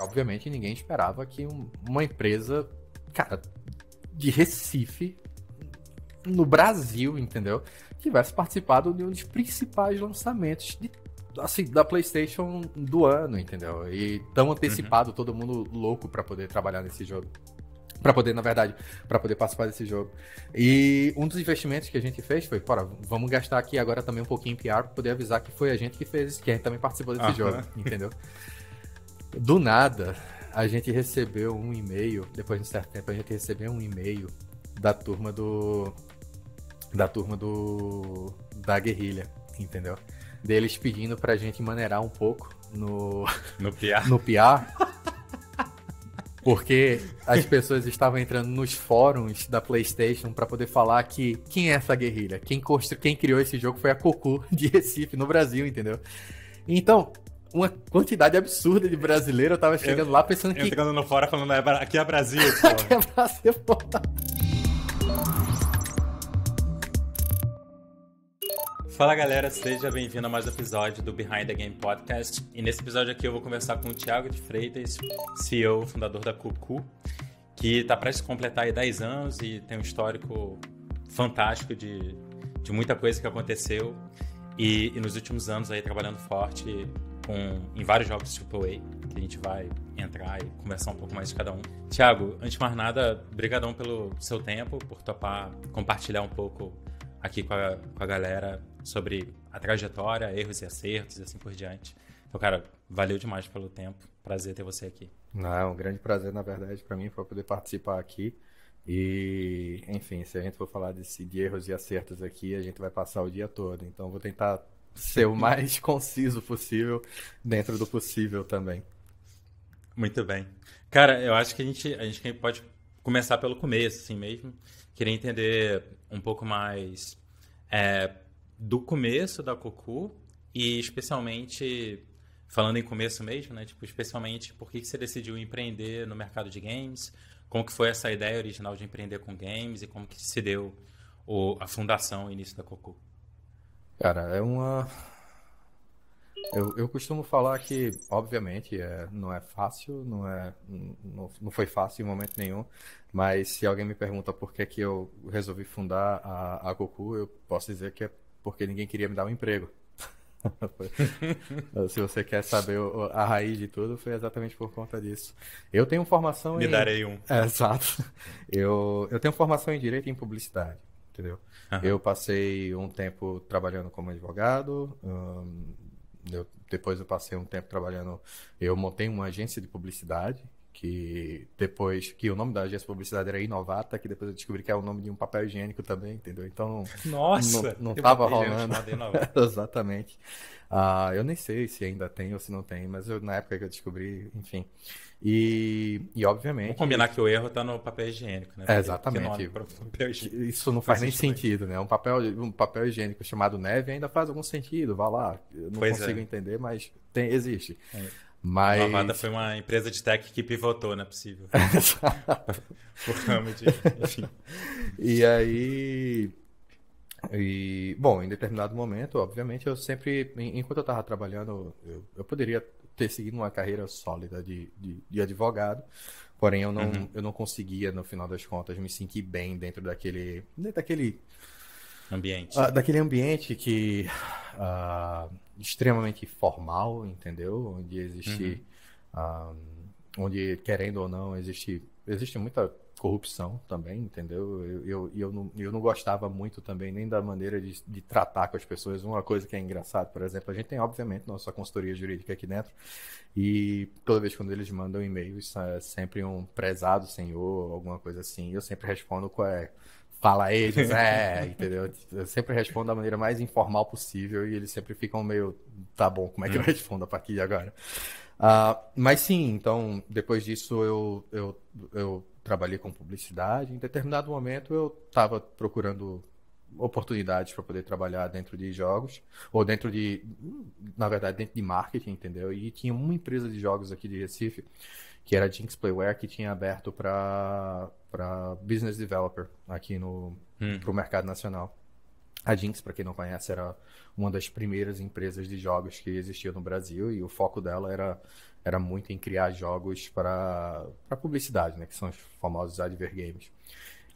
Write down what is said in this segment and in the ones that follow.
Obviamente ninguém esperava que um, uma empresa, cara, de Recife, no Brasil, entendeu? Tivesse participado de um dos principais lançamentos de, assim, da PlayStation do ano, entendeu? E tão uhum. antecipado, uhum. todo mundo louco para poder trabalhar nesse jogo para poder, na verdade, para poder participar desse jogo. E um dos investimentos que a gente fez foi, fora, vamos gastar aqui agora também um pouquinho em PR para poder avisar que foi a gente que fez, que a gente também participou desse jogo, entendeu? do nada, a gente recebeu um e-mail, depois de um certo tempo, a gente recebeu um e-mail da turma do. da turma do. da guerrilha, entendeu? Deles pedindo pra gente maneirar um pouco no. no PR. No Porque as pessoas estavam entrando nos fóruns da PlayStation para poder falar que quem é essa guerrilha? Quem, constru... quem criou esse jogo foi a Cocu de Recife, no Brasil, entendeu? Então, uma quantidade absurda de brasileiro. Eu tava chegando eu, lá pensando eu que. Chegando no fora falando, aqui é, é Brasil. aqui é Brasil, pô. Fala galera, seja bem-vindo a mais um episódio do Behind the Game Podcast. E nesse episódio aqui eu vou conversar com o Thiago de Freitas, CEO, fundador da Cucu que está prestes a completar aí 10 anos e tem um histórico fantástico de, de muita coisa que aconteceu. E, e nos últimos anos aí trabalhando forte com, em vários jogos de AAA, que a gente vai entrar e conversar um pouco mais de cada um. Tiago, antes de mais nada, brigadão pelo seu tempo, por topar compartilhar um pouco aqui com a, com a galera sobre a trajetória, erros e acertos e assim por diante. Então, cara, valeu demais pelo tempo. Prazer ter você aqui. Não, é um grande prazer, na verdade, para mim, foi poder participar aqui. E, enfim, se a gente for falar de erros e acertos aqui, a gente vai passar o dia todo. Então, vou tentar ser o mais conciso possível dentro do possível também. Muito bem. Cara, eu acho que a gente, a gente pode começar pelo começo, assim mesmo. Queria entender um pouco mais é, do começo da Cocu e especialmente, falando em começo mesmo, né? Tipo, especialmente por que, você decidiu empreender no mercado de games, como que foi essa ideia original de empreender com games e como que se deu o, a fundação, o início da Cocu. Cara, é uma. Eu, eu costumo falar que, obviamente, é, não é fácil, não, é, não, não foi fácil em momento nenhum, mas se alguém me pergunta por que, é que eu resolvi fundar a, a Goku, eu posso dizer que é porque ninguém queria me dar um emprego. Se você quer saber a raiz de tudo, foi exatamente por conta disso. Eu tenho formação Me em. Me darei um. É, exato. Eu, eu tenho formação em Direito e em Publicidade entendeu? Uhum. Eu passei um tempo trabalhando como advogado, eu, depois eu passei um tempo trabalhando, eu montei uma agência de publicidade, que depois que o nome da agência de publicidade era Inovata, que depois eu descobri que é o nome de um papel higiênico também, entendeu? Então, nossa, não, estava tava rolando. Exatamente. Uh, eu nem sei se ainda tem ou se não tem, mas eu, na época que eu descobri, enfim. E, e obviamente. Vamos combinar que o erro está no papel higiênico, né? É, exatamente. Isso não faz nem sentido, né? Um papel, um papel higiênico chamado neve ainda faz algum sentido, vá lá. Eu não pois é. consigo é. entender, mas tem, existe. É. Mas... A Lavada foi uma empresa de tech que pivotou, não é possível. Por ramo de. Enfim. E aí. E, bom, em determinado momento, obviamente, eu sempre, enquanto eu estava trabalhando, eu, eu poderia ter seguido uma carreira sólida de, de, de advogado, porém eu não, uhum. eu não conseguia, no final das contas, me sentir bem dentro daquele. Dentro daquele ambiente. Uh, daquele ambiente que. Uh, extremamente formal, entendeu? Onde existe. Uhum. Uh, onde, querendo ou não, existe, existe muita corrupção também, entendeu? Eu, eu, eu, não, eu não gostava muito também nem da maneira de, de tratar com as pessoas. Uma coisa que é engraçada, por exemplo, a gente tem, obviamente, nossa consultoria jurídica aqui dentro, e toda vez quando eles mandam e-mails, é sempre um prezado senhor, alguma coisa assim, eu sempre respondo com é, fala eles é, entendeu? Eu sempre respondo da maneira mais informal possível e eles sempre ficam meio, tá bom, como é que eu hum. respondo a partir de agora? Uh, mas sim, então, depois disso eu, eu, eu trabalhei com publicidade. Em determinado momento, eu estava procurando oportunidades para poder trabalhar dentro de jogos ou dentro de na verdade dentro de marketing entendeu e tinha uma empresa de jogos aqui de Recife que era a Jinx Playware que tinha aberto para para business developer aqui no hum. pro mercado nacional a Jinx para quem não conhece era uma das primeiras empresas de jogos que existia no Brasil e o foco dela era era muito em criar jogos para publicidade, né? Que são os famosos adver games.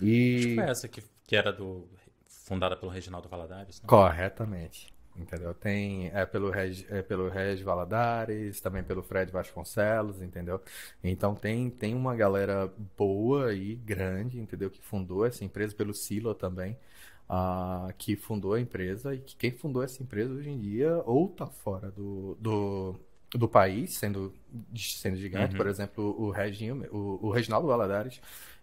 E... Acho que foi essa que, que era do fundada pelo Reginaldo Valadares. Não? Né? Corretamente. Entendeu? Tem é pelo, Reg, é pelo Reg Valadares, também pelo Fred Vasconcelos, entendeu? Então tem, tem uma galera boa e grande, entendeu? Que fundou essa empresa, pelo Silo também, uh, que fundou a empresa e que quem fundou essa empresa hoje em dia ou tá fora do, do, do país, sendo, sendo gigante. Uhum. Por exemplo, o, Reginho, o, o Reginaldo Valadares,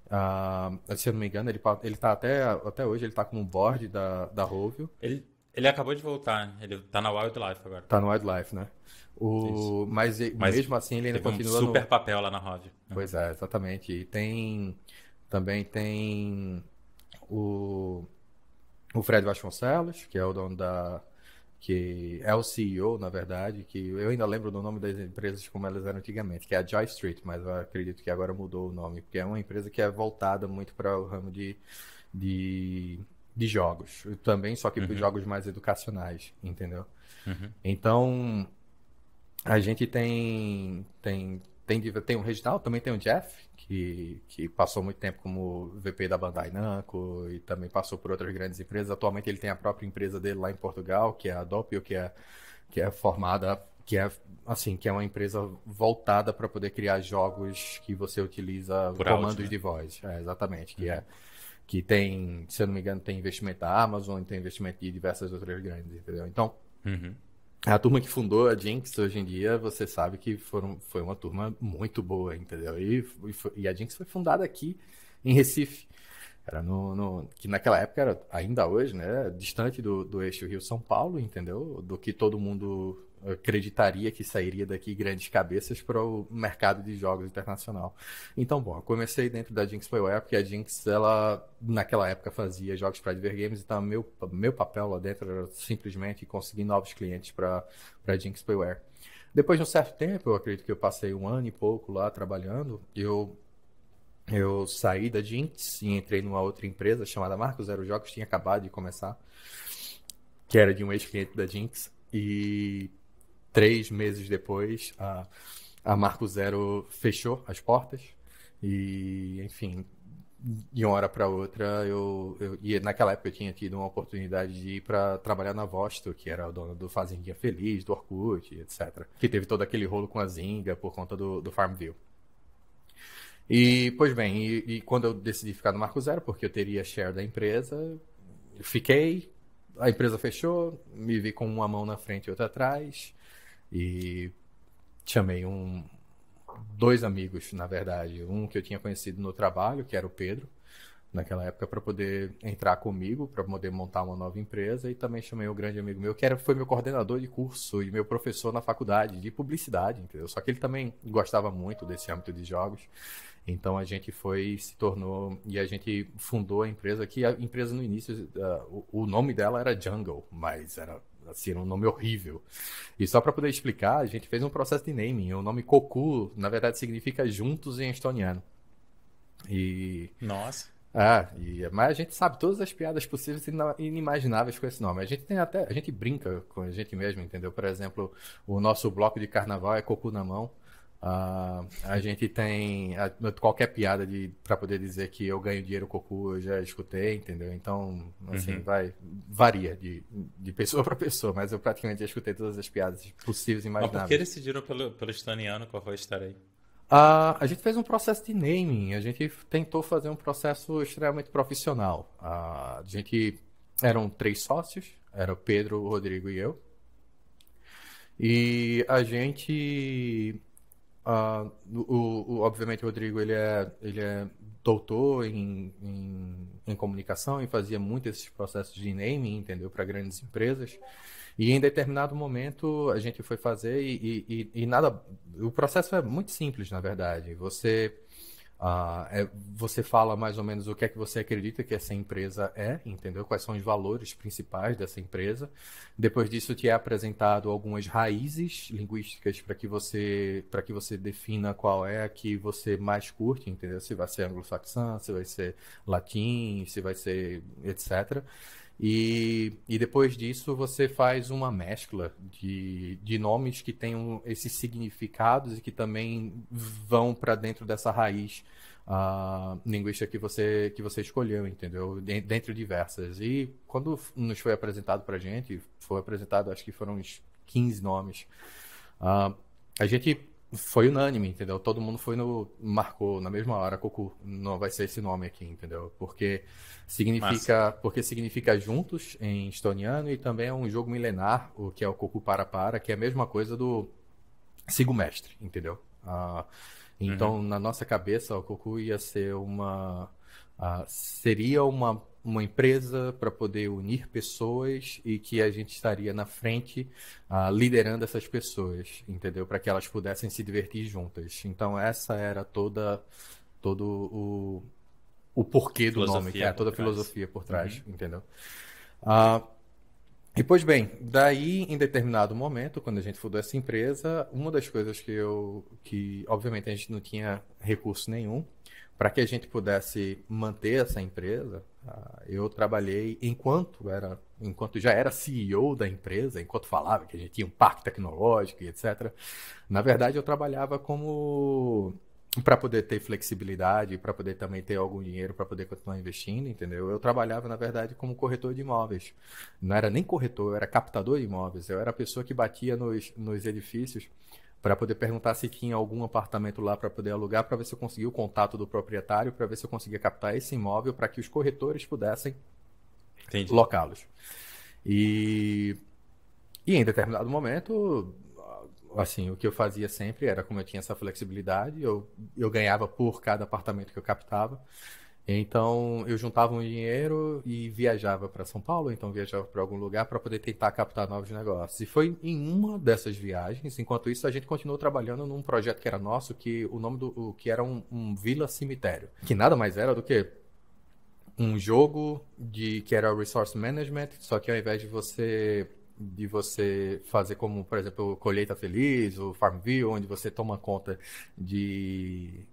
uh, se eu não me engano, ele, ele tá até, até hoje, ele tá como board da, da Rovio. Ele, ele acabou de voltar, né? ele tá na Wildlife agora. Tá no Wildlife, né? O, mas, mas, mesmo assim ele ainda continua. Um super no... papel lá na Rovio. Pois é, exatamente. E tem. Também tem o, o Fred Vasconcelos, que é o dono da, que é o CEO, na verdade, que eu ainda lembro do nome das empresas como elas eram antigamente, que é a Joy Street, mas eu acredito que agora mudou o nome, porque é uma empresa que é voltada muito para o ramo de, de, de, jogos também, só que uhum. para jogos mais educacionais, entendeu? Uhum. Então, a gente tem, tem, tem, tem, tem o Reginaldo, também tem o Jeff, que, que passou muito tempo como VP da Bandai Namco e também passou por outras grandes empresas. Atualmente ele tem a própria empresa dele lá em Portugal, que é a Doppio, que é, que é formada que é assim que é uma empresa voltada para poder criar jogos que você utiliza Por comandos áudio, né? de voz é, exatamente que uhum. é que tem se eu não me engano tem investimento da Amazon tem investimento de diversas outras grandes entendeu então uhum a turma que fundou a Jinx hoje em dia, você sabe que foram, foi uma turma muito boa, entendeu? E, e, a Jinx foi fundada aqui em Recife. Era no, no que naquela época era ainda hoje, né? Distante do, do eixo Rio São Paulo, entendeu? Do que todo mundo acreditaria que sairia daqui grandes cabeças para o mercado de jogos internacional. Então, bom, eu comecei dentro da Jinx Playware, porque a Jinx, ela, naquela época, fazia jogos para games então meu, meu papel lá dentro era simplesmente conseguir novos clientes para a Jinx Playware. Depois de um certo tempo, eu acredito que eu passei um ano e pouco lá trabalhando, eu eu saí da Jinx e entrei numa outra empresa chamada Marcos Zero Jogos, tinha acabado de começar, que era de um ex-cliente da Jinx. E três meses depois, a, a Marco Zero fechou as portas. E, enfim, de uma hora para outra, eu, eu e naquela época eu tinha tido uma oportunidade de ir para trabalhar na Vosto, que era o dono do Fazendinha Feliz, do Orkut, etc. Que teve todo aquele rolo com a Zinga por conta do, do Farmville. E, pois bem, e, e, quando eu decidi ficar no Marco Zero, porque eu teria share da empresa, fiquei, a empresa fechou, me vi com uma mão na frente e outra atrás, e chamei um dois amigos, na verdade, um que eu tinha conhecido no trabalho, que era o Pedro, naquela época para poder entrar comigo, para poder montar uma nova empresa e também chamei o um grande amigo meu, que era foi meu coordenador de curso e meu professor na faculdade de publicidade, entendeu? Só que ele também gostava muito desse âmbito de jogos. Então a gente foi, se tornou e a gente fundou a empresa que a empresa no início, uh, o, o nome dela era Jungle, mas era assim, um nome horrível. E só para poder explicar, a gente fez um processo de naming. O nome Koku, na verdade, significa juntos em estoniano. E. Nossa. Ah, e, mas a gente sabe todas as piadas possíveis e inimagináveis com esse nome. A gente tem até. A gente brinca com a gente mesmo, entendeu? Por exemplo, o nosso bloco de carnaval é koku na mão. Uh, a gente tem a, qualquer piada de para poder dizer que eu ganho dinheiro cocô, eu já escutei, entendeu? Então, assim, uhum. vai varia de, de pessoa para pessoa, mas eu praticamente já escutei todas as piadas possíveis e imagináveis. Mas por que decidiram pelo, pelo estoniano qual vai estar aí? Uh, a gente fez um processo de naming, a gente tentou fazer um processo extremamente profissional. Uh, a gente eram três sócios, era o Pedro, o Rodrigo e eu. E a gente Uh, o, o, obviamente, o Rodrigo ele é, ele é doutor em, em, em, comunicação e fazia muito esses processos de naming, entendeu, para grandes empresas. E em determinado momento a gente foi fazer e, e, e, nada. O processo é muito simples, na verdade. Você Uh, é, você fala mais ou menos o que é que você acredita que essa empresa é, entendeu? Quais são os valores principais dessa empresa. Depois disso, te é apresentado algumas raízes linguísticas para que você para que você defina qual é a que você mais curte, entendeu? Se vai ser anglo saxão se vai ser latim, se vai ser etc. E, e depois disso você faz uma mescla de, de nomes que tenham esses significados e que também vão para dentro dessa raiz uh, linguística que você, que você escolheu, entendeu? Dentro diversas. E quando nos foi apresentado para gente, foi apresentado acho que foram uns 15 nomes, uh, a gente foi unânime, entendeu? Todo mundo foi no. marcou na mesma hora, Cocu. Não vai ser esse nome aqui, entendeu? Porque significa. Porque significa juntos em estoniano e também é um jogo milenar, o que é o Cocu Para Para, que é a mesma coisa do Sigo Mestre, entendeu? Ah, então, uhum. na nossa cabeça, o Cocu ia ser uma Uh, seria uma, uma empresa para poder unir pessoas e que a gente estaria na frente uh, liderando essas pessoas, entendeu? Para que elas pudessem se divertir juntas. Então, essa era toda todo o, o porquê do filosofia nome, que é toda a filosofia por trás, uhum. entendeu? Uh, e pois bem, daí em determinado momento, quando a gente fundou essa empresa, uma das coisas que eu que obviamente a gente não tinha recurso nenhum, para que a gente pudesse manter essa empresa, ah, eu trabalhei enquanto era, enquanto já era CEO da empresa, enquanto falava que a gente tinha um parque tecnológico e etc. Na verdade, eu trabalhava como para poder ter flexibilidade, para poder também ter algum dinheiro para poder continuar investindo, entendeu? Eu trabalhava, na verdade, como corretor de imóveis. Não era nem corretor, eu era captador de imóveis. Eu era a pessoa que batia nos, nos edifícios para poder perguntar se tinha algum apartamento lá para poder alugar, para ver se eu conseguia o contato do proprietário, para ver se eu conseguia captar esse imóvel para que os corretores pudessem locá-los. E, e em determinado momento, assim, o que eu fazia sempre era, como eu tinha essa flexibilidade, eu, eu ganhava por cada apartamento que eu captava. Então eu juntava um dinheiro e viajava para São Paulo, então viajava para algum lugar para poder tentar captar novos negócios. E foi em uma dessas viagens, enquanto isso a gente continuou trabalhando num projeto que era nosso, que o nome do o, que era um, um Vila Cemitério, que nada mais era do que um jogo de que era resource management, só que ao invés de você de você fazer como, por exemplo, Colheita Feliz, o Farmville, onde você toma conta de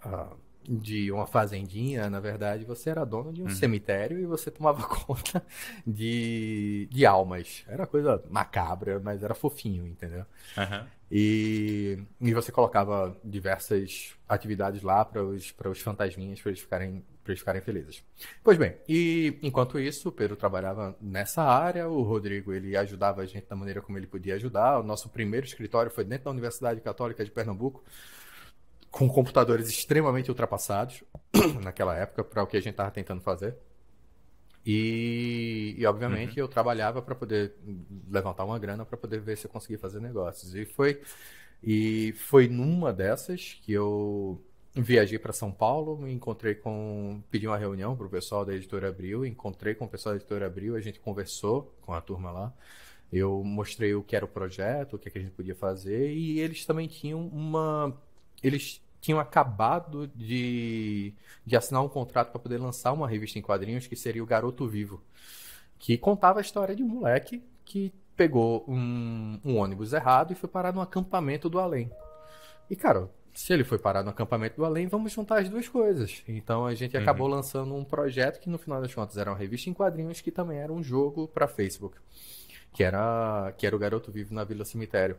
ah, de uma fazendinha, na verdade, você era dono de um uhum. cemitério e você tomava conta de, de almas. Era coisa macabra, mas era fofinho, entendeu? Uhum. E, e você colocava diversas atividades lá para os, os fantasminhas, para eles ficarem para eles ficarem felizes. Pois bem, e enquanto isso, o Pedro trabalhava nessa área, o Rodrigo ele ajudava a gente da maneira como ele podia ajudar. O nosso primeiro escritório foi dentro da Universidade Católica de Pernambuco com computadores extremamente ultrapassados naquela época para o que a gente estava tentando fazer. E, e obviamente uhum. eu trabalhava para poder levantar uma grana para poder ver se eu conseguia fazer negócios. E foi e foi numa dessas que eu viajei para São Paulo, me encontrei com pedi uma reunião para o pessoal da Editora Abril, encontrei com o pessoal da Editora Abril, a gente conversou com a turma lá. Eu mostrei o que era o projeto, o que, é que a gente podia fazer e eles também tinham uma eles tinham acabado de, de assinar um contrato para poder lançar uma revista em quadrinhos que seria o Garoto Vivo, que contava a história de um moleque que pegou um, um ônibus errado e foi parar no acampamento do além. E, cara, se ele foi parar no acampamento do além, vamos juntar as duas coisas. Então a gente uhum. acabou lançando um projeto que no final das contas era uma revista em quadrinhos que também era um jogo para Facebook, que era que era o Garoto Vivo na Vila Cemitério.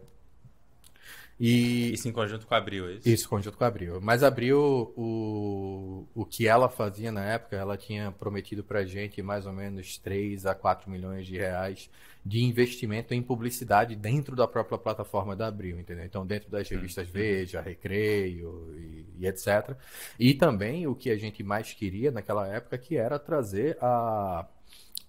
E, isso em conjunto com a Abril, é isso? em conjunto com a Abril. Mas Abril, o, o que ela fazia na época, ela tinha prometido para a gente mais ou menos 3 a 4 milhões de reais de investimento em publicidade dentro da própria plataforma da Abril, entendeu? Então, dentro das hum, revistas hum. Veja, Recreio e, e etc. E também o que a gente mais queria naquela época, que era trazer a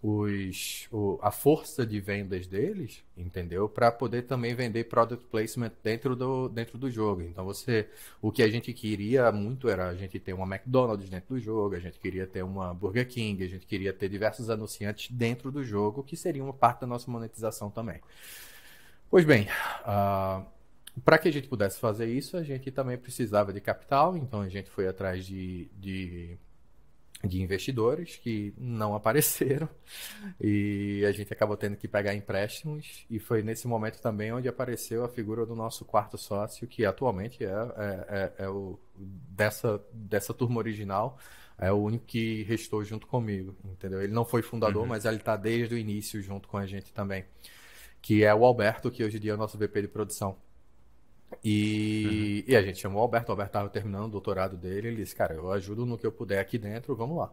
os, o, a força de vendas deles, entendeu? Para poder também vender product placement dentro do, dentro do jogo. Então você, o que a gente queria muito era a gente ter uma McDonald's dentro do jogo, a gente queria ter uma Burger King, a gente queria ter diversos anunciantes dentro do jogo, que seria uma parte da nossa monetização também. Pois bem, uh, ah, para que a gente pudesse fazer isso, a gente também precisava de capital, então a gente foi atrás de, de de investidores que não apareceram e a gente acabou tendo que pegar empréstimos e foi nesse momento também onde apareceu a figura do nosso quarto sócio que atualmente é, é, é, é o dessa dessa turma original é o único que restou junto comigo entendeu ele não foi fundador uhum. mas ele está desde o início junto com a gente também que é o Alberto que hoje em dia é o nosso VP de produção e, uhum. e a gente chamou o Alberto, o Alberto estava terminando o doutorado dele, ele disse, cara, eu ajudo no que eu puder aqui dentro, vamos lá.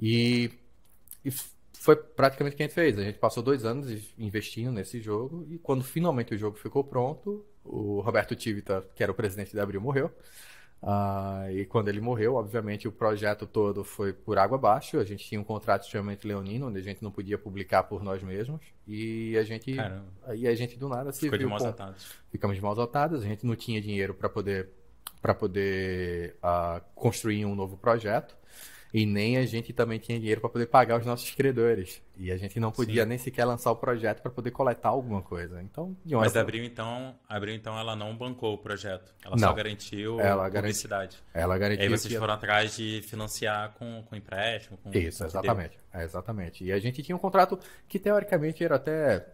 E, e foi praticamente o que a gente fez. A gente passou dois anos investindo nesse jogo, e quando finalmente o jogo ficou pronto, o Roberto Tivita, que era o presidente da Abril, morreu. Uh, e quando ele morreu, obviamente, o projeto todo foi por água abaixo. A gente tinha um contrato extremamente leonino, onde a gente não podia publicar por nós mesmos. E a gente, e a gente do nada se Ficou viu de mãos com... atadas. Ficamos de mãos atadas. A gente não tinha dinheiro para poder para poder uh, construir um novo projeto. E nem a gente também tinha dinheiro para poder pagar os nossos credores. E a gente não podia Sim. nem sequer lançar o projeto para poder coletar alguma coisa. Então, Mas abriu então, abriu então ela não bancou o projeto. Ela não. só garantiu ela publicidade. Garanti... Ela garantiu. E aí vocês foram atrás de financiar com, com empréstimo, com Isso, exatamente. É, exatamente. E a gente tinha um contrato que teoricamente era até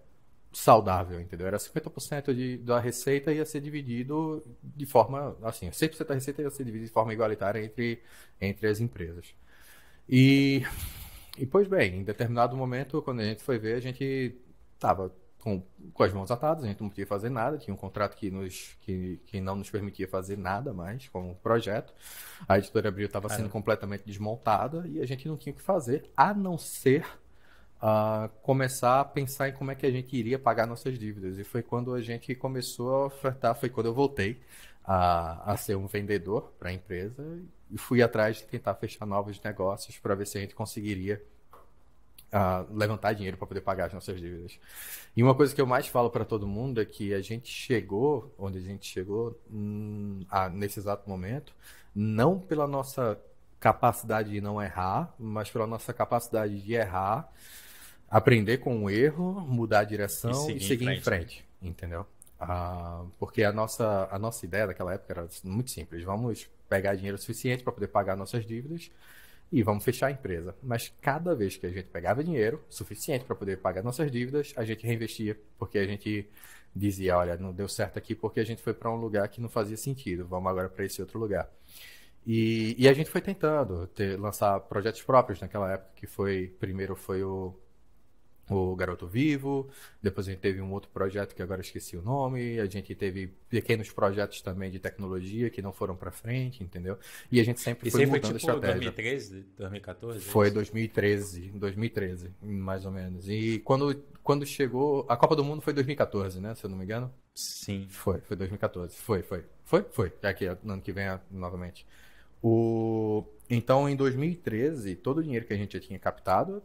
saudável, entendeu? Era 50% de, da receita ia ser dividido de forma, assim, 100% da receita ia ser dividida de forma igualitária entre, entre as empresas. E, e pois bem, em determinado momento, quando a gente foi ver, a gente estava com, com as mãos atadas, a gente não podia fazer nada, tinha um contrato que, nos, que, que não nos permitia fazer nada mais com o projeto. A editora Abril estava sendo completamente desmontada e a gente não tinha o que fazer, a não ser uh, começar a pensar em como é que a gente iria pagar nossas dívidas. E foi quando a gente começou a ofertar, foi quando eu voltei a, a ser um vendedor para a empresa e fui atrás de tentar fechar novos negócios para ver se a gente conseguiria uh, levantar dinheiro para poder pagar as nossas dívidas. E uma coisa que eu mais falo para todo mundo é que a gente chegou onde a gente chegou hum, nesse exato momento, não pela nossa capacidade de não errar, mas pela nossa capacidade de errar, aprender com o erro, mudar a direção e seguir, e seguir em frente, em frente entendeu? Ah, porque a nossa, a nossa ideia daquela época era muito simples: vamos pegar dinheiro suficiente para poder pagar nossas dívidas e vamos fechar a empresa. Mas cada vez que a gente pegava dinheiro suficiente para poder pagar nossas dívidas, a gente reinvestia, porque a gente dizia: olha, não deu certo aqui porque a gente foi para um lugar que não fazia sentido, vamos agora para esse outro lugar. E, e, a gente foi tentando ter, lançar projetos próprios naquela época, que foi primeiro foi o o Garoto Vivo, depois a gente teve um outro projeto que agora esqueci o nome, a gente teve pequenos projetos também de tecnologia que não foram para frente, entendeu? E a gente sempre e foi sempre, mudando tipo, a estratégia. 2013, 2014? É foi isso? 2013, 2013, mais ou menos. E quando, quando chegou, a Copa do Mundo foi 2014, né, se eu não me engano? Sim. Foi, foi 2014. Foi, foi. Foi, foi. É aqui, no ano que vem novamente. O então, em 2013, todo o dinheiro que a gente já tinha captado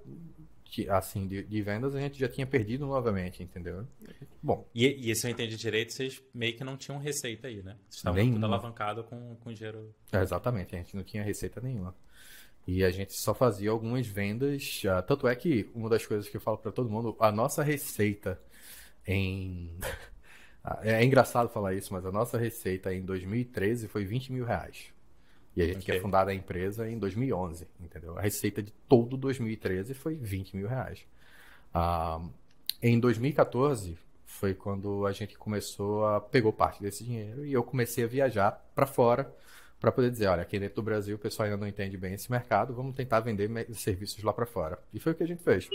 assim, de, de, vendas, a gente já tinha perdido novamente, entendeu? Bom. E, e se eu entendi direito, vocês meio que não tinham receita aí, né? Vocês estavam nenhuma. tudo alavancado com, com dinheiro. É, exatamente, a gente não tinha receita nenhuma. E a gente só fazia algumas vendas. Ah, tanto é que uma das coisas que eu falo para todo mundo, a nossa receita em. Ah, é, é engraçado falar isso, mas a nossa receita em 2013 foi 20 mil reais. E a gente okay. tinha fundado a empresa em 2011, entendeu? A receita de todo 2013 foi 20 mil reais. Ah, em 2014 foi quando a gente começou a pegou parte desse dinheiro e eu comecei a viajar para fora para poder dizer, olha, aqui dentro do Brasil o pessoal ainda não entende bem esse mercado, vamos tentar vender serviços lá para fora. E foi o que a gente fez.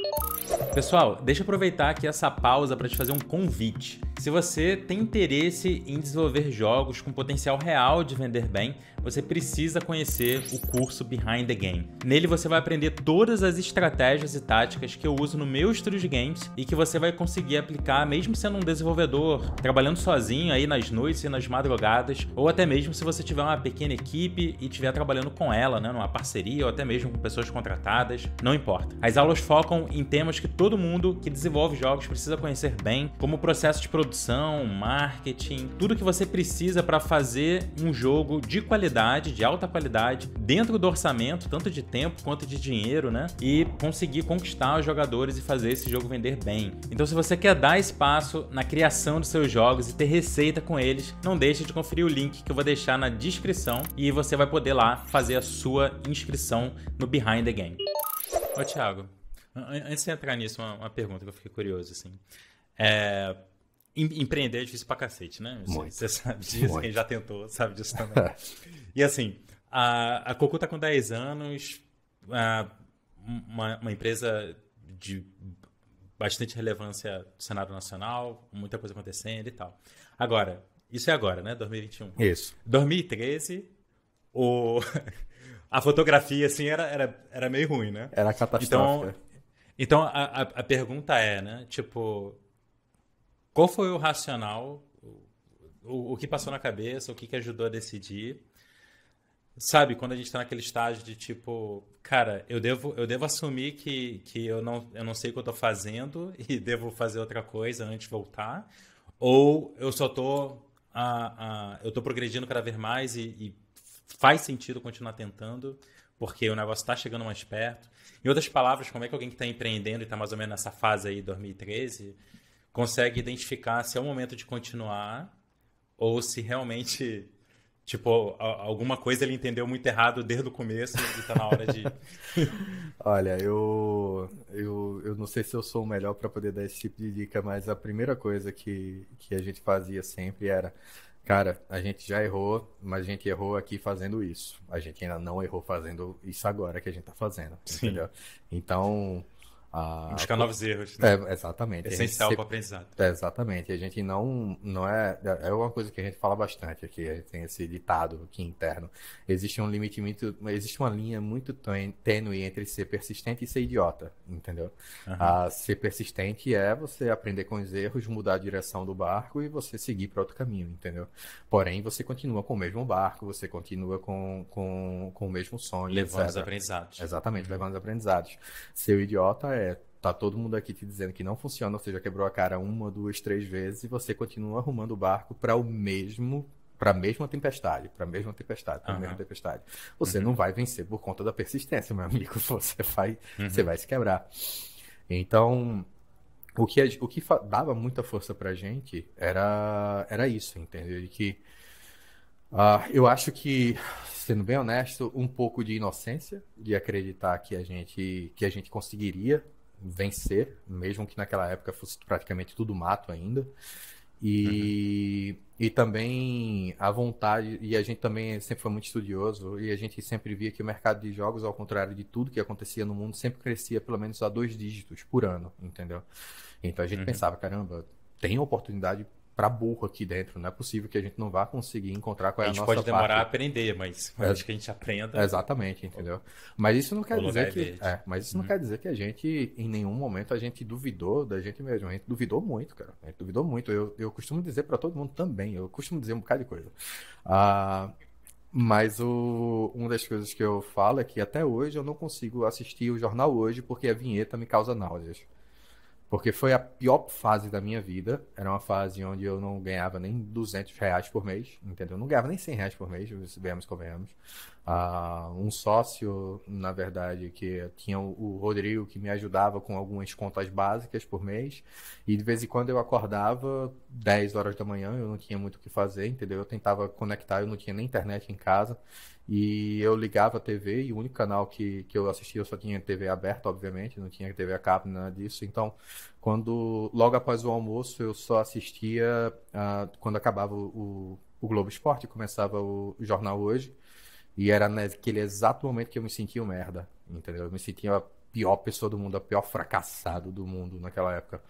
Pessoal, deixa eu aproveitar aqui essa pausa para te fazer um convite. Se você tem interesse em desenvolver jogos com potencial real de vender bem, você precisa conhecer o curso Behind the Game. Nele você vai aprender todas as estratégias e táticas que eu uso no meu estúdio de games e que você vai conseguir aplicar mesmo sendo um desenvolvedor, trabalhando sozinho aí nas noites e nas madrugadas, ou até mesmo se você tiver uma pequena equipe e estiver trabalhando com ela, né, numa parceria ou até mesmo com pessoas contratadas, não importa. As aulas focam em temas que todo mundo que desenvolve jogos precisa conhecer bem, como o processo de produção, marketing, tudo que você precisa para fazer um jogo de qualidade qualidade, de alta qualidade, dentro do orçamento, tanto de tempo quanto de dinheiro, né? E conseguir conquistar os jogadores e fazer esse jogo vender bem. Então, se você quer dar espaço na criação dos seus jogos e ter receita com eles, não deixe de conferir o link que eu vou deixar na descrição e você vai poder lá fazer a sua inscrição no Behind the Game. Ô, Thiago, antes de entrar nisso, uma, uma pergunta que eu fiquei curioso, assim. É, Empreender é difícil pra cacete, né? Você sabe disso, Muito. quem já tentou sabe disso também. É. e assim, a, a Cocu tá com 10 anos, a, uma, uma empresa de bastante relevância do cenário nacional, muita coisa acontecendo e tal. Agora, isso é agora, né? 2021. Isso. 2013, o... a fotografia, assim, era, era, era meio ruim, né? Era catastrófica. Então, então a, a, a pergunta é, né? Tipo, qual foi o racional, o, o que passou na cabeça, o que, que ajudou a decidir? Sabe, quando a gente está naquele estágio de tipo, cara, eu devo, eu devo assumir que, que eu, não, eu não sei o que eu estou fazendo e devo fazer outra coisa antes de voltar? Ou eu só estou a a eu tô progredindo cada vez mais e, e, faz sentido continuar tentando, porque o negócio está chegando mais perto. Em outras palavras, como é que alguém que está empreendendo e está mais ou menos nessa fase aí, 2013, consegue identificar se é o momento de continuar ou se realmente, tipo, alguma coisa ele entendeu muito errado desde o começo e tá na hora de. Olha, eu, eu, eu não sei se eu sou o melhor para poder dar esse tipo de dica, mas a primeira coisa que, que a gente fazia sempre era. Cara, a gente já errou, mas a gente errou aqui fazendo isso. A gente ainda não errou fazendo isso agora que a gente tá fazendo, Sim. entendeu? Então, a... Buscar novos erros, né? É, exatamente. Essencial para o aprendizado. É, exatamente. A gente não, não é, é. É uma coisa que a gente fala bastante aqui, a gente tem esse ditado aqui interno. Existe um limite muito. Existe uma linha muito tênue entre ser persistente e ser idiota, entendeu? Uhum. ser persistente é você aprender com os erros, mudar a direção do barco e você seguir para outro caminho, entendeu? Porém, você continua com o mesmo barco, você continua com, com, com o mesmo sonho. Levando etc. os aprendizados. Exatamente, uhum. levando os aprendizados. Ser idiota é tá todo mundo aqui te dizendo que não funciona, você já quebrou a cara uma, duas, três vezes e você continua arrumando o barco para o mesmo para a mesma tempestade, para a mesma tempestade, para a uhum. mesma tempestade. Você uhum. não vai vencer por conta da persistência, meu amigo. Você vai, uhum. você vai se quebrar. Então, o que, o que dava muita força para a gente era, era isso, entendeu? De que uh, eu acho que, sendo bem honesto, um pouco de inocência, de acreditar que a gente, que a gente conseguiria vencer, mesmo que naquela época fosse praticamente tudo mato ainda. E, uhum. e também a vontade, e a gente também sempre foi muito estudioso, e a gente sempre via que o mercado de jogos, ao contrário de tudo que acontecia no mundo, sempre crescia pelo menos a dois dígitos por ano, entendeu? Então a gente uhum. pensava, caramba, tem oportunidade para burro aqui dentro. Não é possível que a gente não vá conseguir encontrar qual é a, a nossa parte. A gente pode demorar a aprender, mas é, acho que a gente aprenda. Exatamente, entendeu? Mas isso não quer dizer é que, é, mas isso uhum. não quer dizer que a gente em nenhum momento a gente duvidou da gente mesmo. A gente duvidou muito, cara. A gente duvidou muito. Eu, eu costumo dizer para todo mundo também. Eu costumo dizer um bocado de coisa. Ah, mas o, uma das coisas que eu falo é que até hoje eu não consigo assistir o jornal hoje porque a vinheta me causa náuseas. Porque foi a pior fase da minha vida. Era uma fase onde eu não ganhava nem 200 reais por mês, entendeu? Eu não ganhava nem 100 reais por mês, se viemos, convenhamos. Uh, um sócio, na verdade, que tinha o, Rodrigo que me ajudava com algumas contas básicas por mês. E de vez em quando eu acordava 10 horas da manhã, eu não tinha muito o que fazer, entendeu? Eu tentava conectar, eu não tinha nem internet em casa. E eu ligava a TV e o único canal que, que eu assistia eu só tinha TV aberta, obviamente, não tinha TV a cabo, nada disso. Então, quando logo após o almoço, eu só assistia uh, quando acabava o, o Globo Esporte, começava o Jornal Hoje. E era naquele exato momento que eu me sentia um merda, entendeu? Eu me sentia a pior pessoa do mundo, a pior fracassado do mundo naquela época.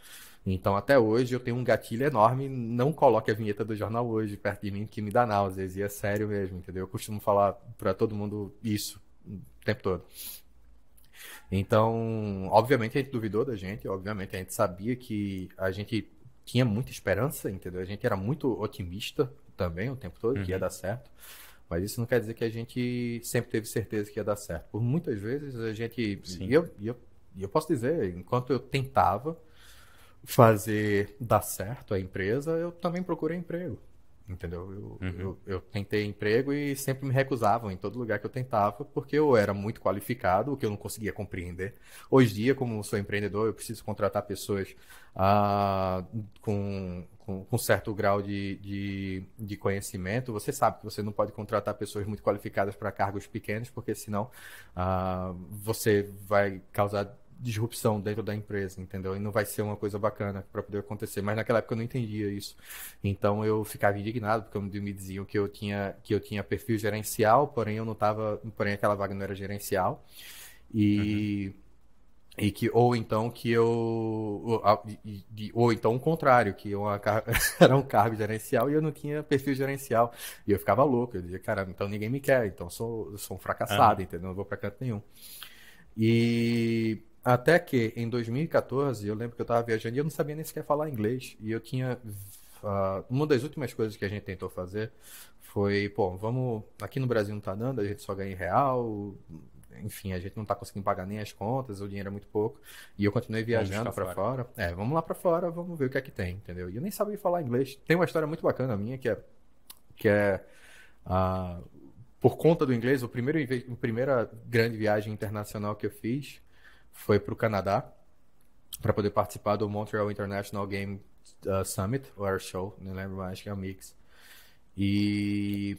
Então, até hoje, eu tenho um gatilho enorme. Não coloque a vinheta do jornal hoje perto de mim, que me dá náuseas. E é sério mesmo, entendeu? Eu costumo falar para todo mundo isso o tempo todo. Então, obviamente, a gente duvidou da gente. Obviamente, a gente sabia que a gente tinha muita esperança, entendeu? A gente era muito otimista também o tempo todo, uhum. que ia uhum. dar certo. Mas isso não quer dizer que a gente sempre teve certeza que ia dar certo. Por muitas vezes a gente. Sim. E eu, e eu, e eu posso dizer, enquanto eu tentava fazer dar certo a empresa, eu também procurei emprego. Entendeu? Eu, uhum. eu, eu, tentei emprego e sempre me recusavam em todo lugar que eu tentava, porque eu era muito qualificado, o que eu não conseguia compreender. Hoje em dia, como sou empreendedor, eu preciso contratar pessoas ah, com com, com certo grau de, de, de, conhecimento, você sabe que você não pode contratar pessoas muito qualificadas para cargos pequenos, porque senão uh, você vai causar disrupção dentro da empresa, entendeu? E não vai ser uma coisa bacana para poder acontecer. Mas naquela época eu não entendia isso. Então eu ficava indignado porque me diziam que eu tinha que eu tinha perfil gerencial, porém eu não estava, porém aquela vaga não era gerencial. E uhum. E que, ou então que eu. Ou, ou então o contrário, que era um cargo gerencial e eu não tinha perfil gerencial. E eu ficava louco, eu dizia, cara, então ninguém me quer, então eu sou, eu sou um fracassado, ah. entendeu? Não vou para canto nenhum. E até que em 2014, eu lembro que eu estava viajando e eu não sabia nem sequer falar inglês. E eu tinha. Uh, uma das últimas coisas que a gente tentou fazer foi, pô, vamos. Aqui no Brasil não tá dando, a gente só ganha em real, enfim, a gente não está conseguindo pagar nem as contas, o dinheiro é muito pouco. E eu continuei viajando tá para fora. É, vamos lá para fora, vamos ver o que é que tem, entendeu? E eu nem sabia falar inglês. Tem uma história muito bacana minha que é que é ah, por conta do inglês, o primeiro, a primeira grande viagem internacional que eu fiz foi para o Canadá para poder participar do Montreal International Game uh, Summit, ou Air Show, não lembro mais, que é o Mix. E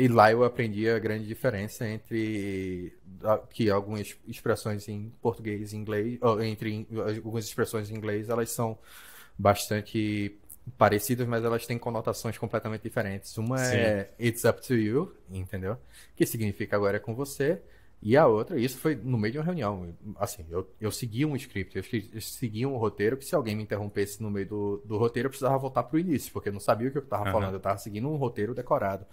e lá eu aprendi a grande diferença entre que algumas expressões em português e inglês, entre algumas expressões em inglês, elas são bastante parecidas, mas elas têm conotações completamente diferentes. Uma Sim. é it's up to you, entendeu? Que significa agora é com você. E a outra, isso foi no meio de uma reunião. Assim, eu, eu segui um script, eu, eu segui um roteiro que se alguém me interrompesse no meio do, do roteiro, eu precisava voltar para o início, porque eu não sabia o que eu estava uhum. falando. Eu estava seguindo um roteiro decorado.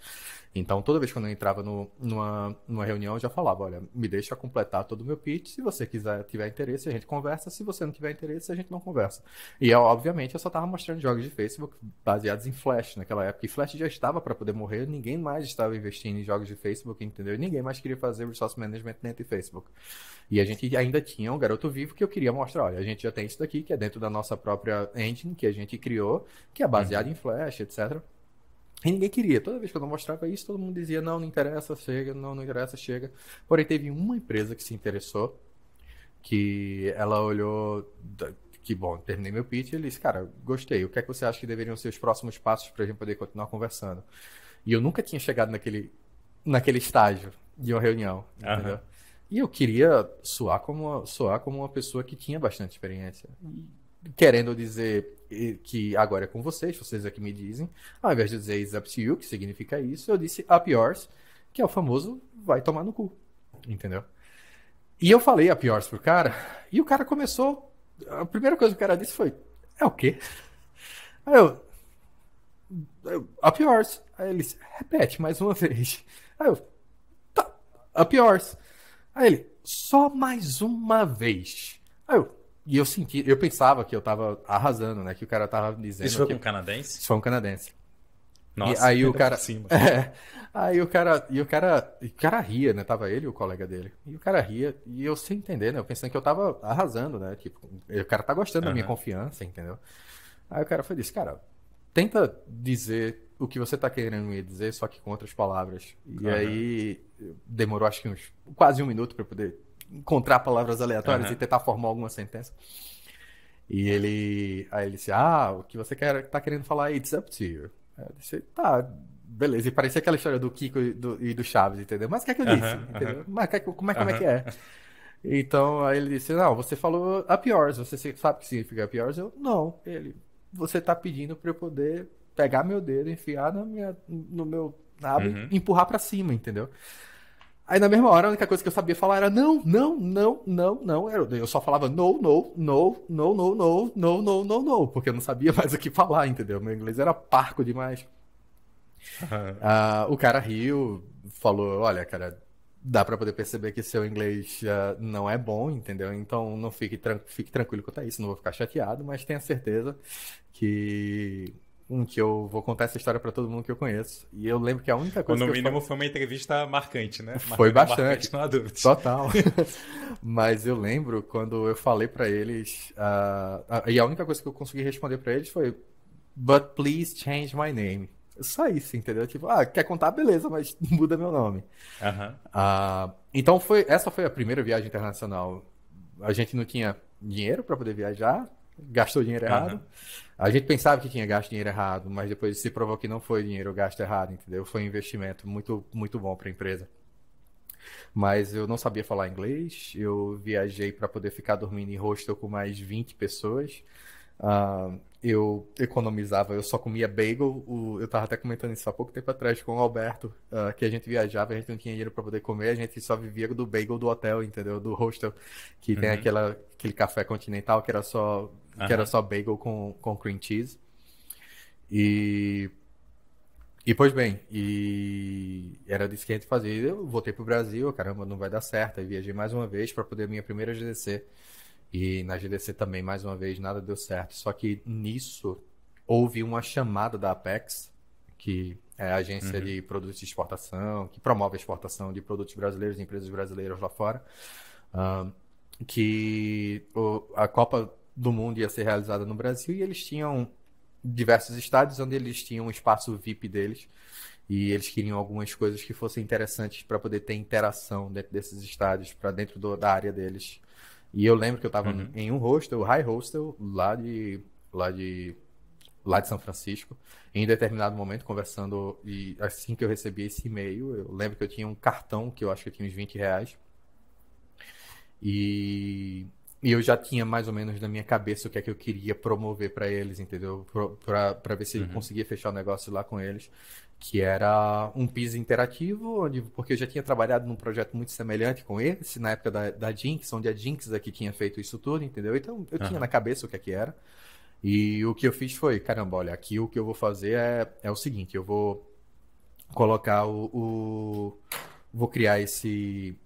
Então, toda vez que eu entrava no, numa, numa reunião, eu já falava: olha, me deixa completar todo o meu pitch. Se você quiser, tiver interesse, a gente conversa. Se você não tiver interesse, a gente não conversa. E, é, obviamente, eu só estava mostrando jogos de Facebook baseados em Flash naquela época. E Flash já estava para poder morrer, ninguém mais estava investindo em jogos de Facebook, entendeu? E ninguém mais queria fazer resource management dentro de Facebook. E a gente ainda tinha um garoto vivo que eu queria mostrar: olha, a gente já tem isso daqui, que é dentro da nossa própria engine que a gente criou, que é baseado uhum. em Flash, etc. E ninguém queria. Toda vez que eu não mostrava isso, todo mundo dizia: não, não interessa, chega, não, não interessa, chega. Porém, teve uma empresa que se interessou, que ela olhou. Que bom, terminei meu pitch e ele disse: cara, gostei. O que é que você acha que deveriam ser os próximos passos para a gente poder continuar conversando? E eu nunca tinha chegado naquele, naquele estágio de uma reunião, uhum. entendeu? E eu queria soar como, uma, soar como uma pessoa que tinha bastante experiência querendo dizer que agora é com vocês, vocês é que me dizem, ao invés de dizer it's up to you, que significa isso, eu disse up yours, que é o famoso vai tomar no cu, entendeu? E eu falei up yours pro cara, e o cara começou, a primeira coisa que o cara disse foi, é o quê? Aí eu, up yours. Aí ele disse, repete mais uma vez. Aí eu, tá, up yours. Aí ele, só mais uma vez. Aí eu, e eu senti, eu pensava que eu tava arrasando, né? Que o cara tava dizendo. Isso foi que... um canadense? Isso foi um canadense. Nossa, e aí o cara. É, aí o cara. E o cara. E o cara ria, né? Tava ele e o colega dele. E o cara ria. E eu sem entender, né? Eu pensando que eu tava arrasando, né? Tipo, o cara tá gostando uhum. da minha confiança, entendeu? Aí o cara foi disse, cara, tenta dizer o que você tá querendo me dizer, só que com outras palavras. E uhum. aí demorou acho que uns quase um minuto para poder encontrar palavras aleatórias uhum. e tentar formar alguma sentença. E ele. Aí ele disse: Ah, o que você quer, tá querendo falar? It's up to you. eu disse: Tá, beleza. E parecia aquela história do Kiko e do, e do Chaves, entendeu? Mas o que é que eu disse? Uhum, entendeu? Mas como é, como é que é, é? Então, aí ele disse: Não, você falou up yours, você sabe o que significa up yours? Eu, não. Ele, você tá pedindo para eu poder pegar meu dedo, enfiar na minha, no meu nabo uhum. e empurrar para cima, entendeu? Aí na mesma hora, a única coisa que eu sabia falar era não, não, não, não, não. Eu só falava no, no, no, no, no, no, no, no, no, no, porque eu não sabia mais o que falar, entendeu? Meu inglês era parco demais. uh, o cara riu, falou, olha, cara, dá para poder perceber que seu inglês uh, não é bom, entendeu? Então não fique, tran fique tranquilo quanto a isso, não vou ficar chateado, mas tenha certeza que um que eu vou contar essa história para todo mundo que eu conheço. E eu lembro que a única coisa. No mínimo, falei... foi uma entrevista marcante, né? Marcante, foi bastante. Marcante, total. Mas eu lembro quando eu falei para eles. Uh, e a única coisa que eu consegui responder para eles foi: But please change my name só isso, entendeu? Tipo, ah, quer contar? Beleza, mas muda meu nome. Uhum. então, foi, essa foi a primeira viagem internacional. A gente não tinha dinheiro para poder viajar, gastou dinheiro errado. Uhum. A gente pensava que tinha gasto dinheiro errado, mas depois se provou que não foi dinheiro gasto errado, entendeu? Foi um investimento muito, muito bom para a empresa. Mas eu não sabia falar inglês, eu viajei para poder ficar dormindo em hostel com mais 20 pessoas. Uh, eu economizava, eu só comia bagel. O, eu estava até comentando isso há pouco tempo atrás com o Alberto, uh, que a gente viajava, a gente não tinha dinheiro para poder comer, a gente só vivia do bagel do hotel, entendeu? Do hostel, que uhum. tem aquela, aquele café continental que era só uhum. que era só bagel com, com cream cheese. E. E, pois bem, e era disso que a gente fazia. Eu voltei pro Brasil, caramba, não vai dar certo. Aí viajei mais uma vez para poder minha primeira GDC. E na GDC também, mais uma vez, nada deu certo. Só que nisso houve uma chamada da Apex, que é a agência uhum. de produtos de exportação, que promove a exportação de produtos brasileiros e empresas brasileiras lá fora. Um, que o, a Copa do mundo ia ser realizada no Brasil e eles tinham diversos estádios onde eles tinham um espaço VIP deles e eles queriam algumas coisas que fossem interessantes para poder ter interação dentro desses estádios, para dentro do, da área deles. E eu lembro que eu estava uhum. em um hostel, high hostel, lá de lá de lá de São Francisco, em determinado momento conversando e assim que eu recebi esse e-mail, eu lembro que eu tinha um cartão que eu acho que eu tinha uns 20 reais. E e eu já tinha mais ou menos na minha cabeça o que é que eu queria promover para eles, entendeu? Para ver se uhum. eu conseguia fechar o negócio lá com eles, que era um piso interativo, onde, porque eu já tinha trabalhado num projeto muito semelhante com esse, na época da, da Jinx, onde a Jinx aqui é tinha feito isso tudo, entendeu? Então eu uhum. tinha na cabeça o que é que era. E o que eu fiz foi: caramba, olha, aqui o que eu vou fazer é, é o seguinte, eu vou colocar o, o. Vou criar esse.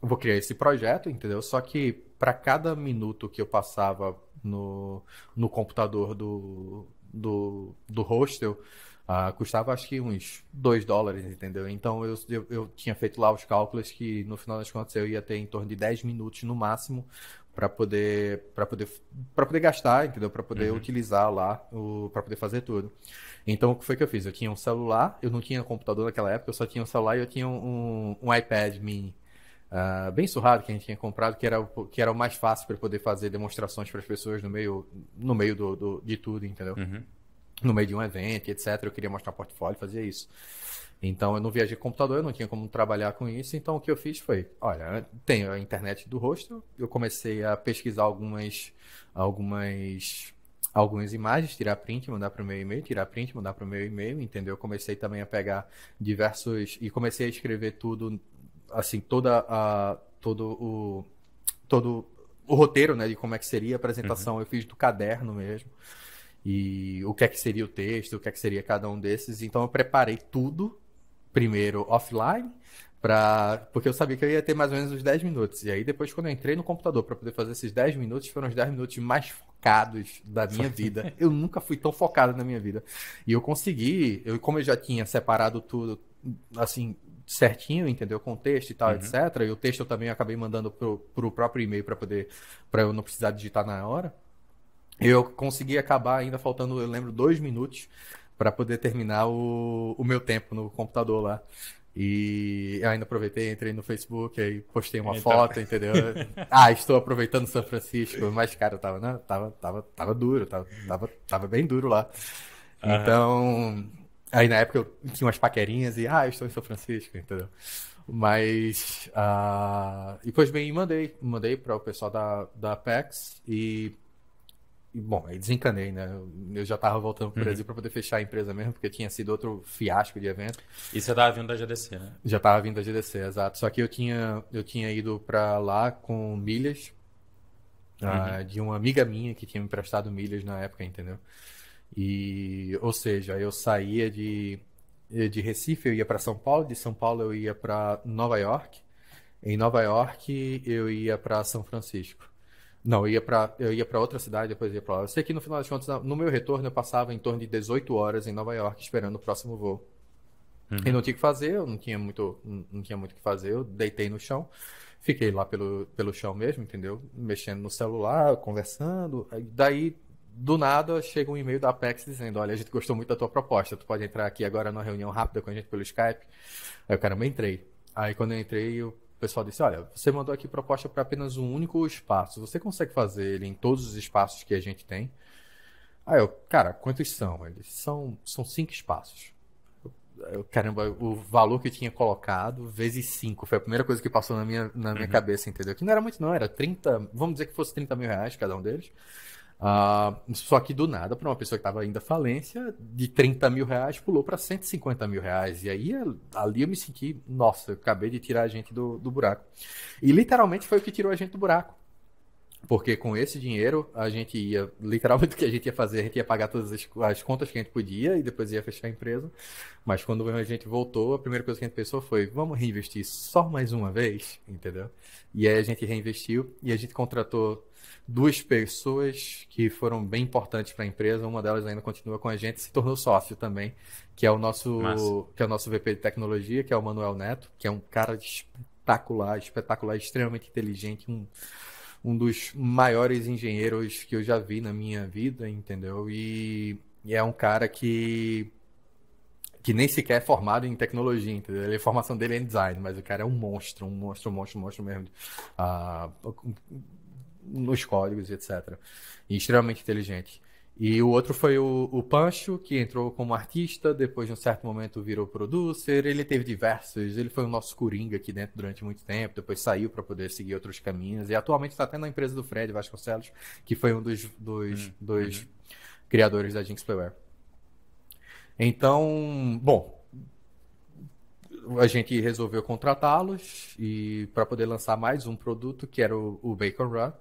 Vou criar esse projeto, entendeu? Só que para cada minuto que eu passava no, no computador do, do, do hostel, uh, custava acho que uns 2 dólares, entendeu? Então eu, eu, eu, tinha feito lá os cálculos que no final das contas eu ia ter em torno de 10 minutos no máximo para poder para poder para poder gastar, entendeu? Para poder uhum. utilizar lá o para poder fazer tudo. Então o que foi que eu fiz? Eu tinha um celular, eu não tinha computador naquela época, eu só tinha um celular e eu tinha um, um iPad mini. Uh, bem surrado que a gente tinha comprado, que era, que era o mais fácil para poder fazer demonstrações para as pessoas no meio, no meio do, do de tudo, entendeu? Uhum. No meio de um evento, etc. Eu queria mostrar portfólio, fazia isso. Então eu não viajei com computador, eu não tinha como trabalhar com isso. Então o que eu fiz foi: olha, tenho a internet do rosto, eu comecei a pesquisar algumas. algumas algumas imagens, tirar print, mandar para o meu e-mail, tirar print, mandar para o meu e-mail, entendeu? Eu comecei também a pegar diversos e comecei a escrever tudo assim, toda a, todo o todo o roteiro, né, de como é que seria a apresentação, uhum. eu fiz do caderno mesmo. E o que é que seria o texto, o que é que seria cada um desses. Então eu preparei tudo primeiro offline, pra... porque eu sabia que eu ia ter mais ou menos uns 10 minutos. E aí depois, quando eu entrei no computador para poder fazer esses 10 minutos, foram os 10 minutos mais focados da minha vida. Eu nunca fui tão focado na minha vida. E eu consegui, eu, como eu já tinha separado tudo, assim, certinho, entendeu? Com o texto e tal, uhum. etc. E o texto eu também acabei mandando pro, o próprio e-mail para poder, para eu não precisar digitar na hora. Eu consegui acabar ainda faltando, eu lembro, dois minutos para poder terminar o, o meu tempo no computador lá. E ainda aproveitei, entrei no Facebook, aí postei uma então... foto, entendeu? ah, estou aproveitando São Francisco, mas, cara, tava, né? tava, tava, tava duro, tava, tava, tava bem duro lá. Uhum. Então, Aí na época eu tinha umas paquerinhas e, ah, eu estou em São Francisco, entendeu? Mas. Uh, e pois bem, mandei. Mandei para o pessoal da, da Apex e. e bom, aí desencanei, né? Eu, eu já estava voltando para o uhum. Brasil uhum. para poder fechar a empresa mesmo, porque tinha sido outro fiasco de evento. E você estava vindo da GDC, né? Já estava vindo da GDC, exato. Só que eu tinha, eu tinha ido para lá com milhas ah, uhum. uh, de uma amiga minha que tinha me emprestado milhas na época, entendeu? E, ou seja, eu saía de, de Recife, eu ia para São Paulo, de São Paulo eu ia para Nova York, em Nova York eu ia para São Francisco. Não, eu ia para eu ia para outra cidade, depois ia para lá. Eu sei que no final das contas, no meu retorno eu passava em torno de 18 horas em Nova York esperando o próximo voo. Uhum. E não tinha o que fazer, eu não tinha muito não tinha muito o que fazer, eu deitei no chão. Fiquei lá pelo, pelo chão mesmo, entendeu? Mexendo no celular, conversando. Daí do nada chega um e-mail da Apex dizendo: Olha, a gente gostou muito da tua proposta, tu pode entrar aqui agora numa reunião rápida com a gente pelo Skype. Aí o cara me entrei. Aí quando eu entrei, o pessoal disse: Olha, você mandou aqui proposta para apenas um único espaço, você consegue fazer ele em todos os espaços que a gente tem? Aí eu, cara, quantos são? Eles são, são cinco espaços. Eu, caramba, o valor que eu tinha colocado, vezes cinco, foi a primeira coisa que passou na minha, na minha uhum. cabeça, entendeu? Que não era muito, não, era 30, vamos dizer que fosse 30 mil reais cada um deles. Uh, só que do nada, para uma pessoa que estava ainda falência, de 30 mil reais pulou para 150 mil reais. E aí eh, ali eu me senti, nossa, eu acabei de tirar a gente do, do buraco. E literalmente foi o que tirou a gente do buraco. Porque com esse dinheiro a gente ia, literalmente o que a gente ia fazer, a gente ia pagar todas as, as contas que a gente podia e depois ia fechar a empresa. Mas quando a gente voltou, a primeira coisa que a gente pensou foi: vamos reinvestir só mais uma vez, entendeu? E aí a gente reinvestiu e a gente contratou duas pessoas que foram bem importantes para a empresa, uma delas ainda continua com a gente, se tornou sócio também, que é o nosso, Massa. que é o nosso VP de tecnologia, que é o Manuel Neto, que é um cara espetacular, espetacular, extremamente inteligente, um um dos maiores engenheiros que eu já vi na minha vida, entendeu? E, e é um cara que que nem sequer é formado em tecnologia, entendeu? A formação dele é em design, mas o cara é um monstro, um monstro, um monstro, um monstro mesmo. Ah, nos códigos, etc. E extremamente inteligente. E o outro foi o, o, Pancho, que entrou como artista, depois de um certo momento virou producer, ele teve diversos, ele foi o nosso coringa aqui dentro durante muito tempo, depois saiu para poder seguir outros caminhos, e atualmente está até na empresa do Fred Vasconcelos, que foi um dos, dos, hum, dos uhum. criadores da Jinx Playware. Então, bom, a gente resolveu contratá-los e para poder lançar mais um produto, que era o, o Bacon Run,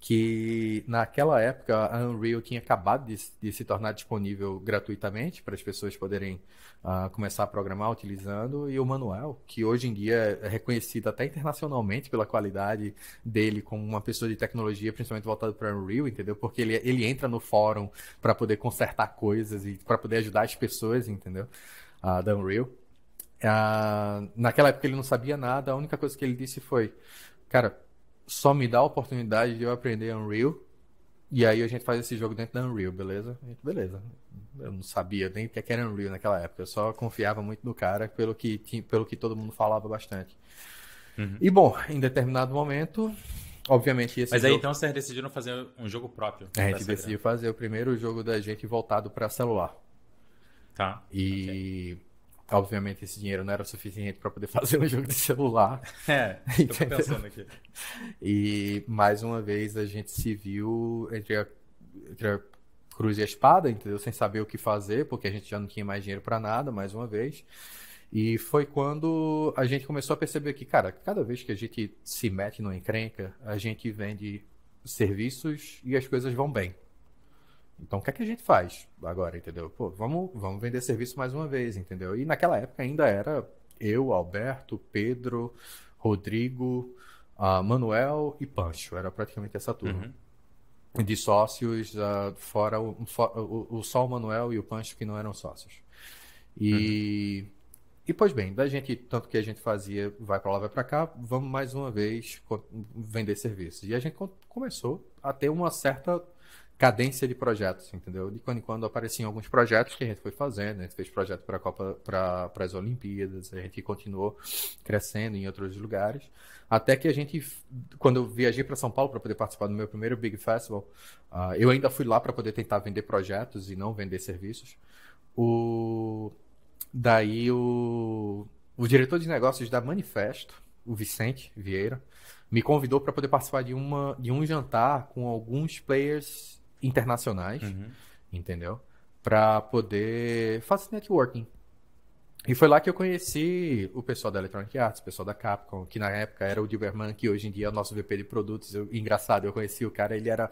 que naquela época a Unreal tinha acabado de, de se tornar disponível gratuitamente para as pessoas poderem uh, começar a programar utilizando, e o manual, que hoje em dia é reconhecido até internacionalmente pela qualidade dele como uma pessoa de tecnologia, principalmente voltado para Unreal, entendeu? Porque ele, ele entra no fórum para poder consertar coisas e para poder ajudar as pessoas, entendeu? Uh, da Unreal. Uh, naquela época ele não sabia nada, a única coisa que ele disse foi, cara, só me dá a oportunidade de eu aprender Unreal. E aí a gente faz esse jogo dentro da Unreal, beleza? beleza. Eu não sabia nem o é que era Unreal naquela época. Eu só confiava muito no cara pelo que, pelo que todo mundo falava bastante. Uhum. E bom, em determinado momento, obviamente esse Mas aí então vocês decidiram fazer um jogo próprio. A gente decidiu fazer o primeiro jogo da gente voltado para celular. Tá. E okay. Obviamente esse dinheiro não era suficiente para poder fazer um jogo de celular. É, tô pensando aqui. E mais uma vez a gente se viu entre a, entre a cruz e a espada, entendeu? Sem saber o que fazer, porque a gente já não tinha mais dinheiro para nada, mais uma vez. E foi quando a gente começou a perceber que, cara, cada vez que a gente se mete numa encrenca, a gente vende serviços e as coisas vão bem. Então, o que é que a gente faz agora, entendeu? Pô, vamos, vamos vender serviço mais uma vez, entendeu? E naquela época ainda era eu, Alberto, Pedro, Rodrigo, uh, Manuel e Pancho. Era praticamente essa turma. Uhum. De sócios, uh, fora, o, for, o, o, só o Manuel e o Pancho que não eram sócios. E, uhum. e pois bem, da gente, tanto que a gente fazia, vai para lá, vai para cá, vamos mais uma vez vender serviços. E a gente começou a ter uma certa cadência de projetos, entendeu? De quando em quando apareciam alguns projetos que a gente foi fazendo, a gente fez projeto para Copa, para as Olimpíadas, a gente continuou crescendo em outros lugares, até que a gente, quando eu viajei para São Paulo para poder participar do meu primeiro Big Festival, uh, eu ainda fui lá para poder tentar vender projetos e não vender serviços. O daí o o diretor de negócios da Manifesto, o Vicente Vieira, me convidou para poder participar de, uma, de um jantar com alguns players internacionais, uhum. entendeu? Para poder fazer networking. E foi lá que eu conheci o pessoal da Electronic Arts, o pessoal da Capcom, que na época era o Dilberman, que hoje em dia é o nosso VP de produtos. Eu, engraçado, eu conheci o cara, ele era.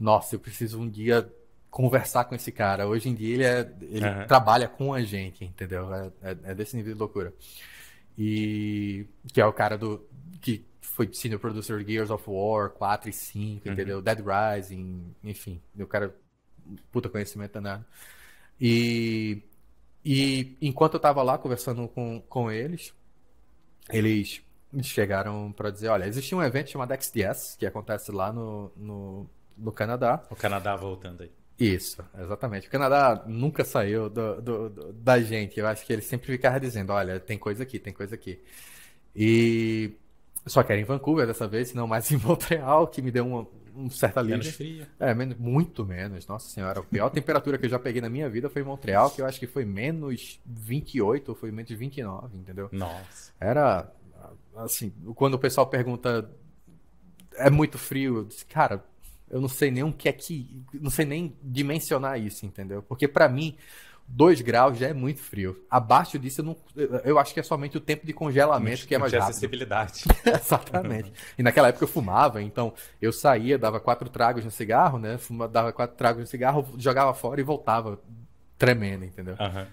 Nossa, eu preciso um dia conversar com esse cara. Hoje em dia ele, é, ele uhum. trabalha com a gente, entendeu? É, é, é, desse nível de loucura. E que é o cara do. que foi senior producer Gears of War 4 e 5, uhum. entendeu? Dead Rising, enfim, o cara puta conhecimento danado. E e enquanto eu tava lá conversando com, com eles, eles chegaram para dizer, olha, existe um evento chamado XDS, que acontece lá no, no, no Canadá. O Canadá voltando aí. Isso, exatamente. O Canadá nunca saiu do, do, do, da gente. Eu acho que ele sempre ficava dizendo: olha, tem coisa aqui, tem coisa aqui. E só que era em Vancouver dessa vez, não mais em Montreal, que me deu uma, um certo alívio. Menos fria. É, menos, muito menos. Nossa senhora, a pior temperatura que eu já peguei na minha vida foi em Montreal, que eu acho que foi menos 28 ou foi menos 29, entendeu? Nossa. Era, assim, quando o pessoal pergunta, é muito frio? Eu disse, cara, eu não sei nem o que é que... Não sei nem dimensionar isso, entendeu? Porque para mim 2 graus já é muito frio. Abaixo disso, eu, não, eu acho que é somente o tempo de congelamento que é mais rápido. acessibilidade. Exatamente. E naquela época eu fumava, então eu saía, dava quatro tragos no cigarro, né? Fuma, dava quatro tragos no cigarro, jogava fora e voltava tremendo, entendeu? Uhum.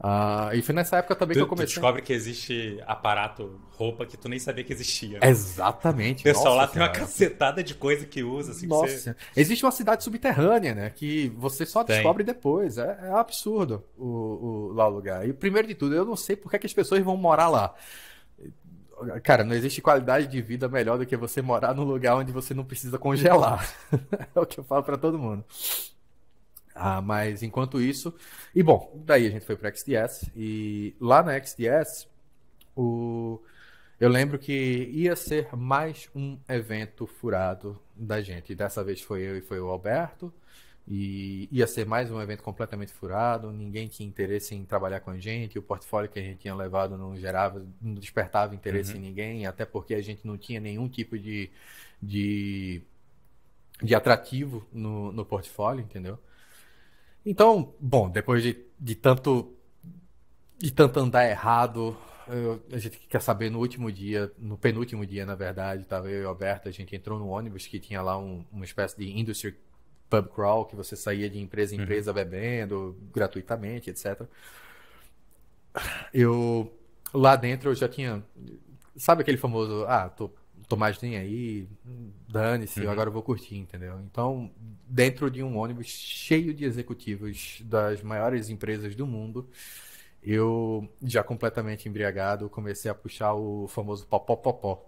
Ah, e foi nessa época também tu, que eu comecei. Tu descobre que existe aparato, roupa que tu nem sabia que existia. Exatamente. pessoal Nossa, lá cara. tem uma cacetada de coisa que usa. Assim, Nossa. Você... Existe uma cidade subterrânea, né? Que você só tem. descobre depois. É, é absurdo o, o, lá o lugar. E primeiro de tudo, eu não sei por que, é que as pessoas vão morar lá. Cara, não existe qualidade de vida melhor do que você morar num lugar onde você não precisa congelar. é o que eu falo para todo mundo. Ah, mas enquanto isso. E bom, daí a gente foi para XDS. E lá na XDS, o... eu lembro que ia ser mais um evento furado da gente. E dessa vez foi eu e foi o Alberto. E ia ser mais um evento completamente furado, ninguém tinha interesse em trabalhar com a gente, o portfólio que a gente tinha levado não gerava, não despertava interesse uhum. em ninguém, até porque a gente não tinha nenhum tipo de, de, de atrativo no, no portfólio, entendeu? Então, bom, depois de, de tanto de tanto andar errado, eu, a gente quer saber no último dia, no penúltimo dia, na verdade, tava eu e o Alberto, a gente entrou no ônibus que tinha lá um, uma espécie de industry pub crawl, que você saía de empresa em uhum. empresa uhum. bebendo gratuitamente, etc. Eu, lá dentro, eu já tinha. Sabe aquele famoso, ah, tô, tô mais nem aí, Dane-se, uhum. agora eu vou curtir, entendeu? Então, dentro de um ônibus cheio de executivos das maiores empresas do mundo, eu já completamente embriagado comecei a puxar o famoso popopopó.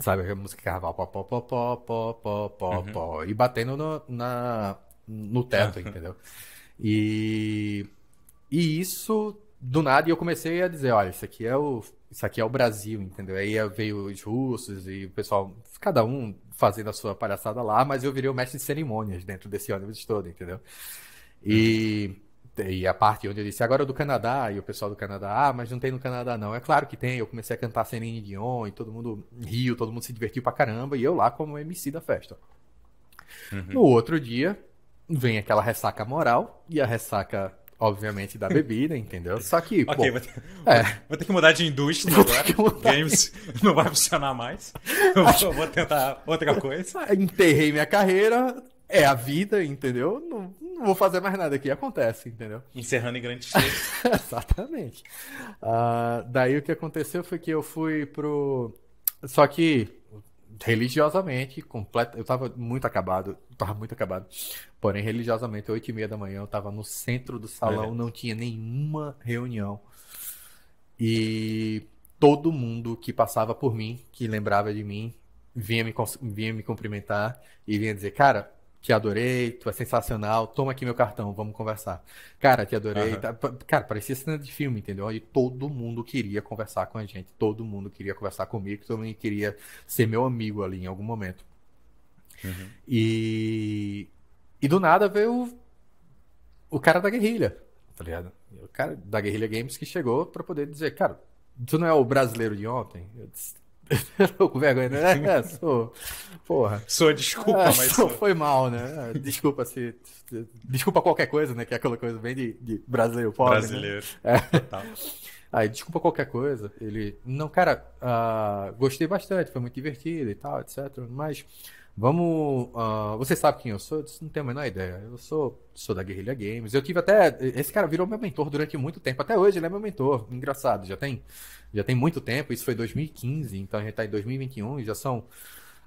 Sabe a música carnaval? Popopopó, popopó, pó, pó pó. E batendo no, na, no teto, entendeu? E, e isso, do nada, eu comecei a dizer: olha, isso aqui é o isso aqui é o Brasil, entendeu? Aí veio os russos e o pessoal, cada um fazendo a sua palhaçada lá, mas eu virei o mestre de cerimônias dentro desse ônibus todo, entendeu? E, e a parte onde eu disse, agora é do Canadá, e o pessoal do Canadá, ah, mas não tem no Canadá não. É claro que tem, eu comecei a cantar Celine Dion e todo mundo riu, todo mundo se divertiu pra caramba, e eu lá como MC da festa. Uhum. No outro dia, vem aquela ressaca moral, e a ressaca obviamente, da bebida, entendeu? Só que. ok, pô, vou, ter, é. vou, ter, que mudar de indústria vou agora. Games não vai funcionar mais. Eu vou, vou tentar outra coisa. Enterrei minha carreira, é a vida, entendeu? Não, não, vou fazer mais nada aqui, acontece, entendeu? Encerrando em grande estilo. Exatamente. Uh, daí o que aconteceu foi que eu fui pro. Só que religiosamente, completo. Eu tava muito acabado. Tava muito acabado. Porém, religiosamente, 8 e meia da manhã, eu estava no centro do salão, é. não tinha nenhuma reunião. E todo mundo que passava por mim, que lembrava de mim, vinha me, vinha me cumprimentar e vinha dizer, cara, te adorei, tu é sensacional, toma aqui meu cartão, vamos conversar. Cara, te adorei. Uhum. Tá, cara, parecia cena de filme, entendeu? E todo mundo queria conversar com a gente, todo mundo queria conversar comigo, todo mundo queria ser meu amigo ali em algum momento. Uhum. E e do nada veio o, o cara da guerrilha, tá ligado? O cara da Guerrilha Games que chegou para poder dizer, cara, tu não é o brasileiro de ontem? Eu disse, tô com vergonha, né? É, sou. Porra. Sou, desculpa, é, mas. Sou, foi mal, né? Desculpa se. Desculpa qualquer coisa, né? Que é aquela coisa bem de, de brasileiro pobre. Né? Brasileiro. Né? É. Total. Aí, desculpa qualquer coisa. Ele. Não, cara, uh, gostei bastante, foi muito divertido e tal, etc. Mas Vamos. Uh, você sabe quem eu sou? Eu não tenho a menor ideia. Eu sou, sou da Guerrilha Games. Eu tive até. Esse cara virou meu mentor durante muito tempo. Até hoje ele é meu mentor. Engraçado, já tem, já tem muito tempo. Isso foi 2015, então a gente tá em 2021 já são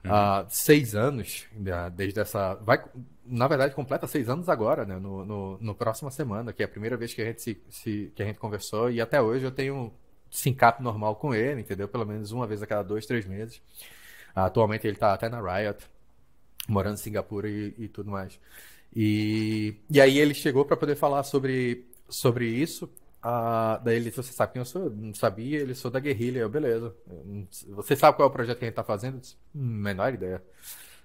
uhum. uh, seis anos né, desde essa. Vai, na verdade, completa seis anos agora, né? No, no, no próxima semana, que é a primeira vez que a gente se, se que a gente conversou. E até hoje eu tenho sync normal com ele, entendeu? Pelo menos uma vez a cada dois, três meses. atualmente ele tá até na Riot morando em Singapura e, e tudo mais. E, e aí ele chegou para poder falar sobre, sobre isso. Ah, daí ele disse, você sabe quem eu sou? Não sabia, ele sou da guerrilha. Eu, beleza. Você sabe qual é o projeto que a gente tá fazendo? Eu disse, hum, menor ideia.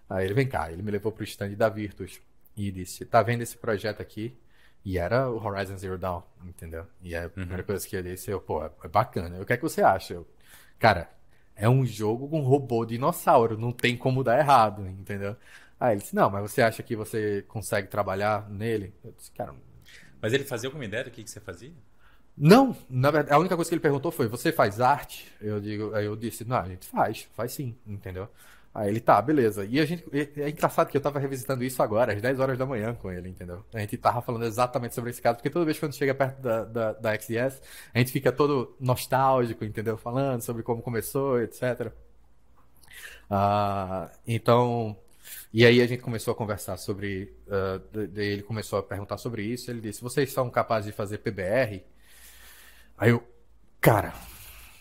Aí ele, vem cá. Ele me levou pro stand da Virtus e disse, tá vendo esse projeto aqui? E era o Horizon Zero Dawn, entendeu? E a uhum. primeira coisa que eu disse, eu, pô, é, é bacana. O que é que você acha? Eu, cara, é um jogo com robô dinossauro, não tem como dar errado, entendeu? Aí ele disse, não, mas você acha que você consegue trabalhar nele? Eu disse, cara... Mas ele fazia alguma ideia do que, que você fazia? Não, na verdade, a única coisa que ele perguntou foi, você faz arte? Eu digo, aí eu disse, não, a gente faz, faz sim, entendeu? Aí ele, tá, beleza. E a gente. É engraçado que eu tava revisitando isso agora, às 10 horas da manhã com ele, entendeu? A gente tava falando exatamente sobre esse caso, porque toda vez que a gente chega perto da, da, da XDS, a gente fica todo nostálgico, entendeu? Falando sobre como começou, etc. Uh, ah, então. E aí a gente começou a conversar sobre. Uh, ele começou a perguntar sobre isso. Ele disse: Vocês são capazes de fazer PBR? Aí eu, cara,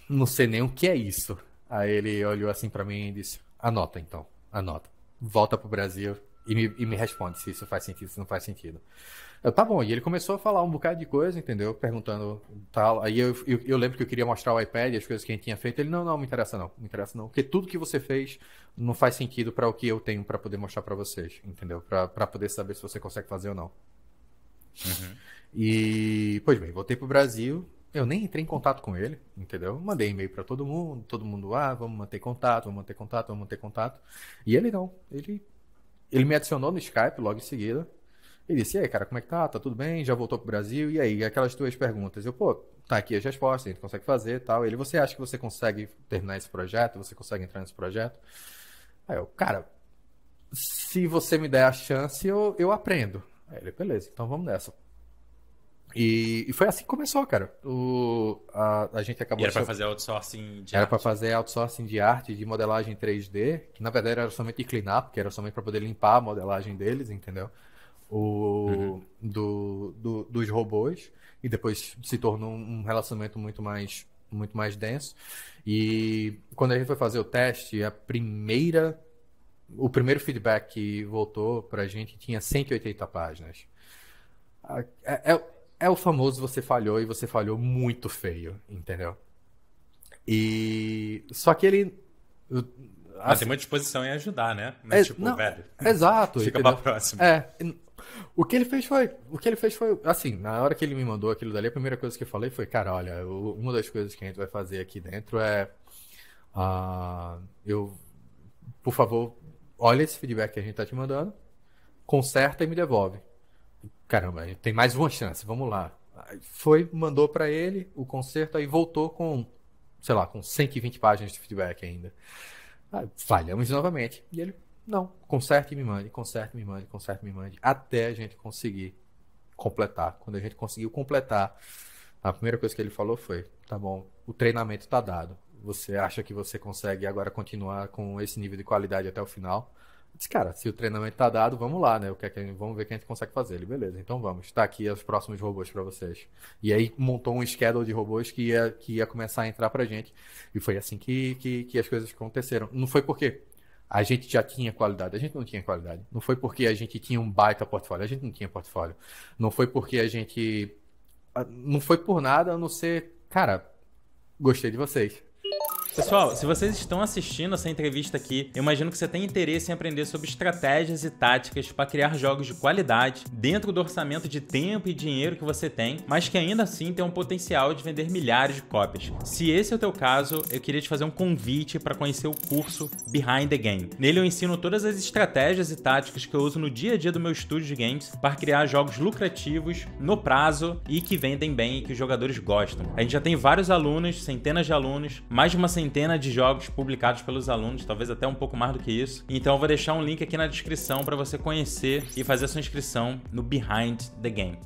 não sei nem o que é isso. Aí ele olhou assim para mim e disse: Anota então, anota. Volta pro Brasil e me, e me responde se isso faz sentido, se não faz sentido. Eu, tá bom, e ele começou a falar um bocado de coisa, entendeu? Perguntando tal. Aí eu, eu, eu lembro que eu queria mostrar o iPad e as coisas que a gente tinha feito. Ele, não, não, me interessa não, me interessa não. Porque tudo que você fez não faz sentido para o que eu tenho para poder mostrar para vocês, entendeu? para poder saber se você consegue fazer ou não. Uhum. E, pois bem, voltei pro Brasil, eu nem entrei em contato com ele, entendeu? Mandei e-mail para todo mundo, todo mundo, ah, vamos manter contato, vamos manter contato, vamos manter contato. E ele é não, ele, ele me adicionou no Skype logo em seguida. Ele disse, e aí, cara, como é que tá? Tá tudo bem? Já voltou pro Brasil? E aí, aquelas duas perguntas. Eu, pô, tá aqui as respostas, a gente consegue fazer tal. Ele, você acha que você consegue terminar esse projeto? Você consegue entrar nesse projeto? Aí eu, cara, se você me der a chance, eu, eu aprendo. Aí ele, beleza, então vamos nessa. E, e, foi assim que começou, cara. O, a, a gente acabou. E era para fazer outsourcing de Era para fazer outsourcing de arte, de modelagem 3D, que na verdade era somente de clean up, que era somente para poder limpar a modelagem deles, entendeu? O, uhum. do, do, dos robôs. E depois se tornou um relacionamento muito mais, muito mais denso. E quando a gente foi fazer o teste, a primeira. O primeiro feedback que voltou para a gente tinha 180 páginas. é, é é o famoso você falhou e você falhou muito feio, entendeu? E. Só que ele. Mas assim tem uma disposição em ajudar, né? Mas, é, tipo, não, velho. Exato. fica entendeu? pra próxima. É. O que ele fez foi. O que ele fez foi. Assim, na hora que ele me mandou aquilo dali, a primeira coisa que eu falei foi: cara, olha, uma das coisas que a gente vai fazer aqui dentro é. Uh, eu. Por favor, olha esse feedback que a gente tá te mandando, conserta e me devolve caramba, tem mais uma chance, vamos lá. foi, mandou para ele o concerto, aí voltou com, sei lá, com 120 páginas de feedback ainda. Aí, ah, falhamos novamente. E ele, não, conserte e me mande, conserte e me mande, conserte e me mande, até a gente conseguir completar. Quando a gente conseguiu completar, a primeira coisa que ele falou foi: tá bom, o treinamento está dado. Você acha que você consegue agora continuar com esse nível de qualidade até o final? disse, cara, se o treinamento tá dado, vamos lá, né? O que é que, vamos ver o que a gente consegue fazer. Ele, beleza, então vamos. Tá aqui os próximos robôs para vocês. E aí montou um schedule de robôs que ia, que ia começar a entrar pra gente. E foi assim que, que, que as coisas aconteceram. Não foi porque a gente já tinha qualidade, a gente não tinha qualidade. Não foi porque a gente tinha um baita portfólio, a gente não tinha portfólio. Não foi porque a gente. Ah, não foi por nada a não ser, cara, gostei de vocês. Pessoal, se vocês estão assistindo essa entrevista aqui, eu imagino que você tem interesse em aprender sobre estratégias e táticas para criar jogos de qualidade dentro do orçamento de tempo e dinheiro que você tem, mas que ainda assim tem um potencial de vender milhares de cópias. Se esse é o teu caso, eu queria te fazer um convite para conhecer o curso Behind the Game. Nele eu ensino todas as estratégias e táticas que eu uso no dia a dia do meu estúdio de games para criar jogos lucrativos, no prazo e que vendem bem e que os jogadores gostam. A gente já tem vários alunos, centenas de alunos, mais de uma centena centena de jogos publicados pelos alunos, talvez até um pouco mais do que isso. Então eu vou deixar um link aqui na descrição para você conhecer e fazer sua inscrição no Behind the Game.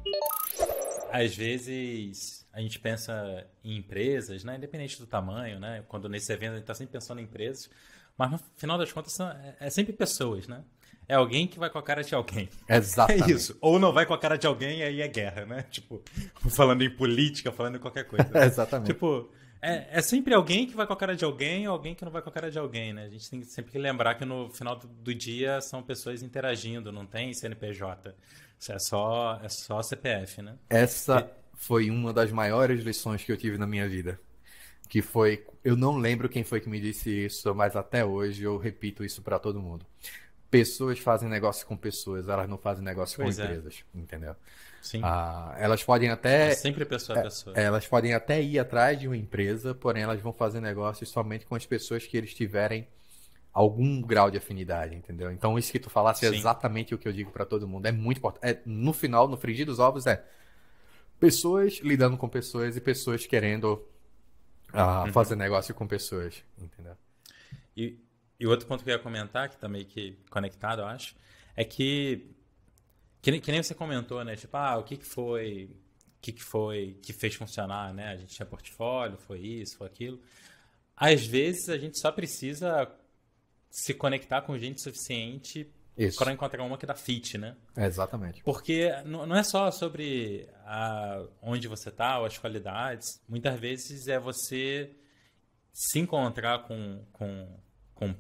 Às vezes a gente pensa em empresas, né? independente do tamanho, né? quando nesse evento a gente está sempre pensando em empresas, mas no final das contas são, é, é sempre pessoas, né? É alguém que vai com a cara de alguém. Exatamente. É isso. Ou não vai com a cara de alguém, e aí é guerra, né? Tipo, falando em política, falando em qualquer coisa. Exatamente. Tipo, é, é, sempre alguém que vai com a cara de alguém ou alguém que não vai com a cara de alguém, né? A gente tem sempre que lembrar que no final do, dia são pessoas interagindo, não tem CNPJ. Isso é só, é só CPF, né? Essa foi uma das maiores lições que eu tive na minha vida. Que foi, eu não lembro quem foi que me disse isso, mas até hoje eu repito isso para todo mundo. Pessoas fazem negócio com pessoas, elas não fazem negócio pois com é. empresas, entendeu? Sim. Ah, elas podem até. É sempre pessoa a é, pessoa. É, elas podem até ir atrás de uma empresa, porém elas vão fazer negócios somente com as pessoas que eles tiverem algum grau de afinidade, entendeu? Então isso que tu falasse é exatamente o que eu digo para todo mundo. É muito importante. É, no final, no frigir dos ovos, é pessoas lidando com pessoas e pessoas querendo ah, uhum. fazer negócio com pessoas, entendeu? E, e outro ponto que eu ia comentar, que também tá que conectado, eu acho, é que que, que nem você comentou, né? Tipo, ah, o que, que foi. O que, que foi que fez funcionar, né? A gente tinha portfólio, foi isso, foi aquilo. Às vezes a gente só precisa se conectar com gente suficiente para encontrar uma que dá fit, né? É, exatamente. Porque não é só sobre a, onde você está ou as qualidades. Muitas vezes é você se encontrar com, com, com,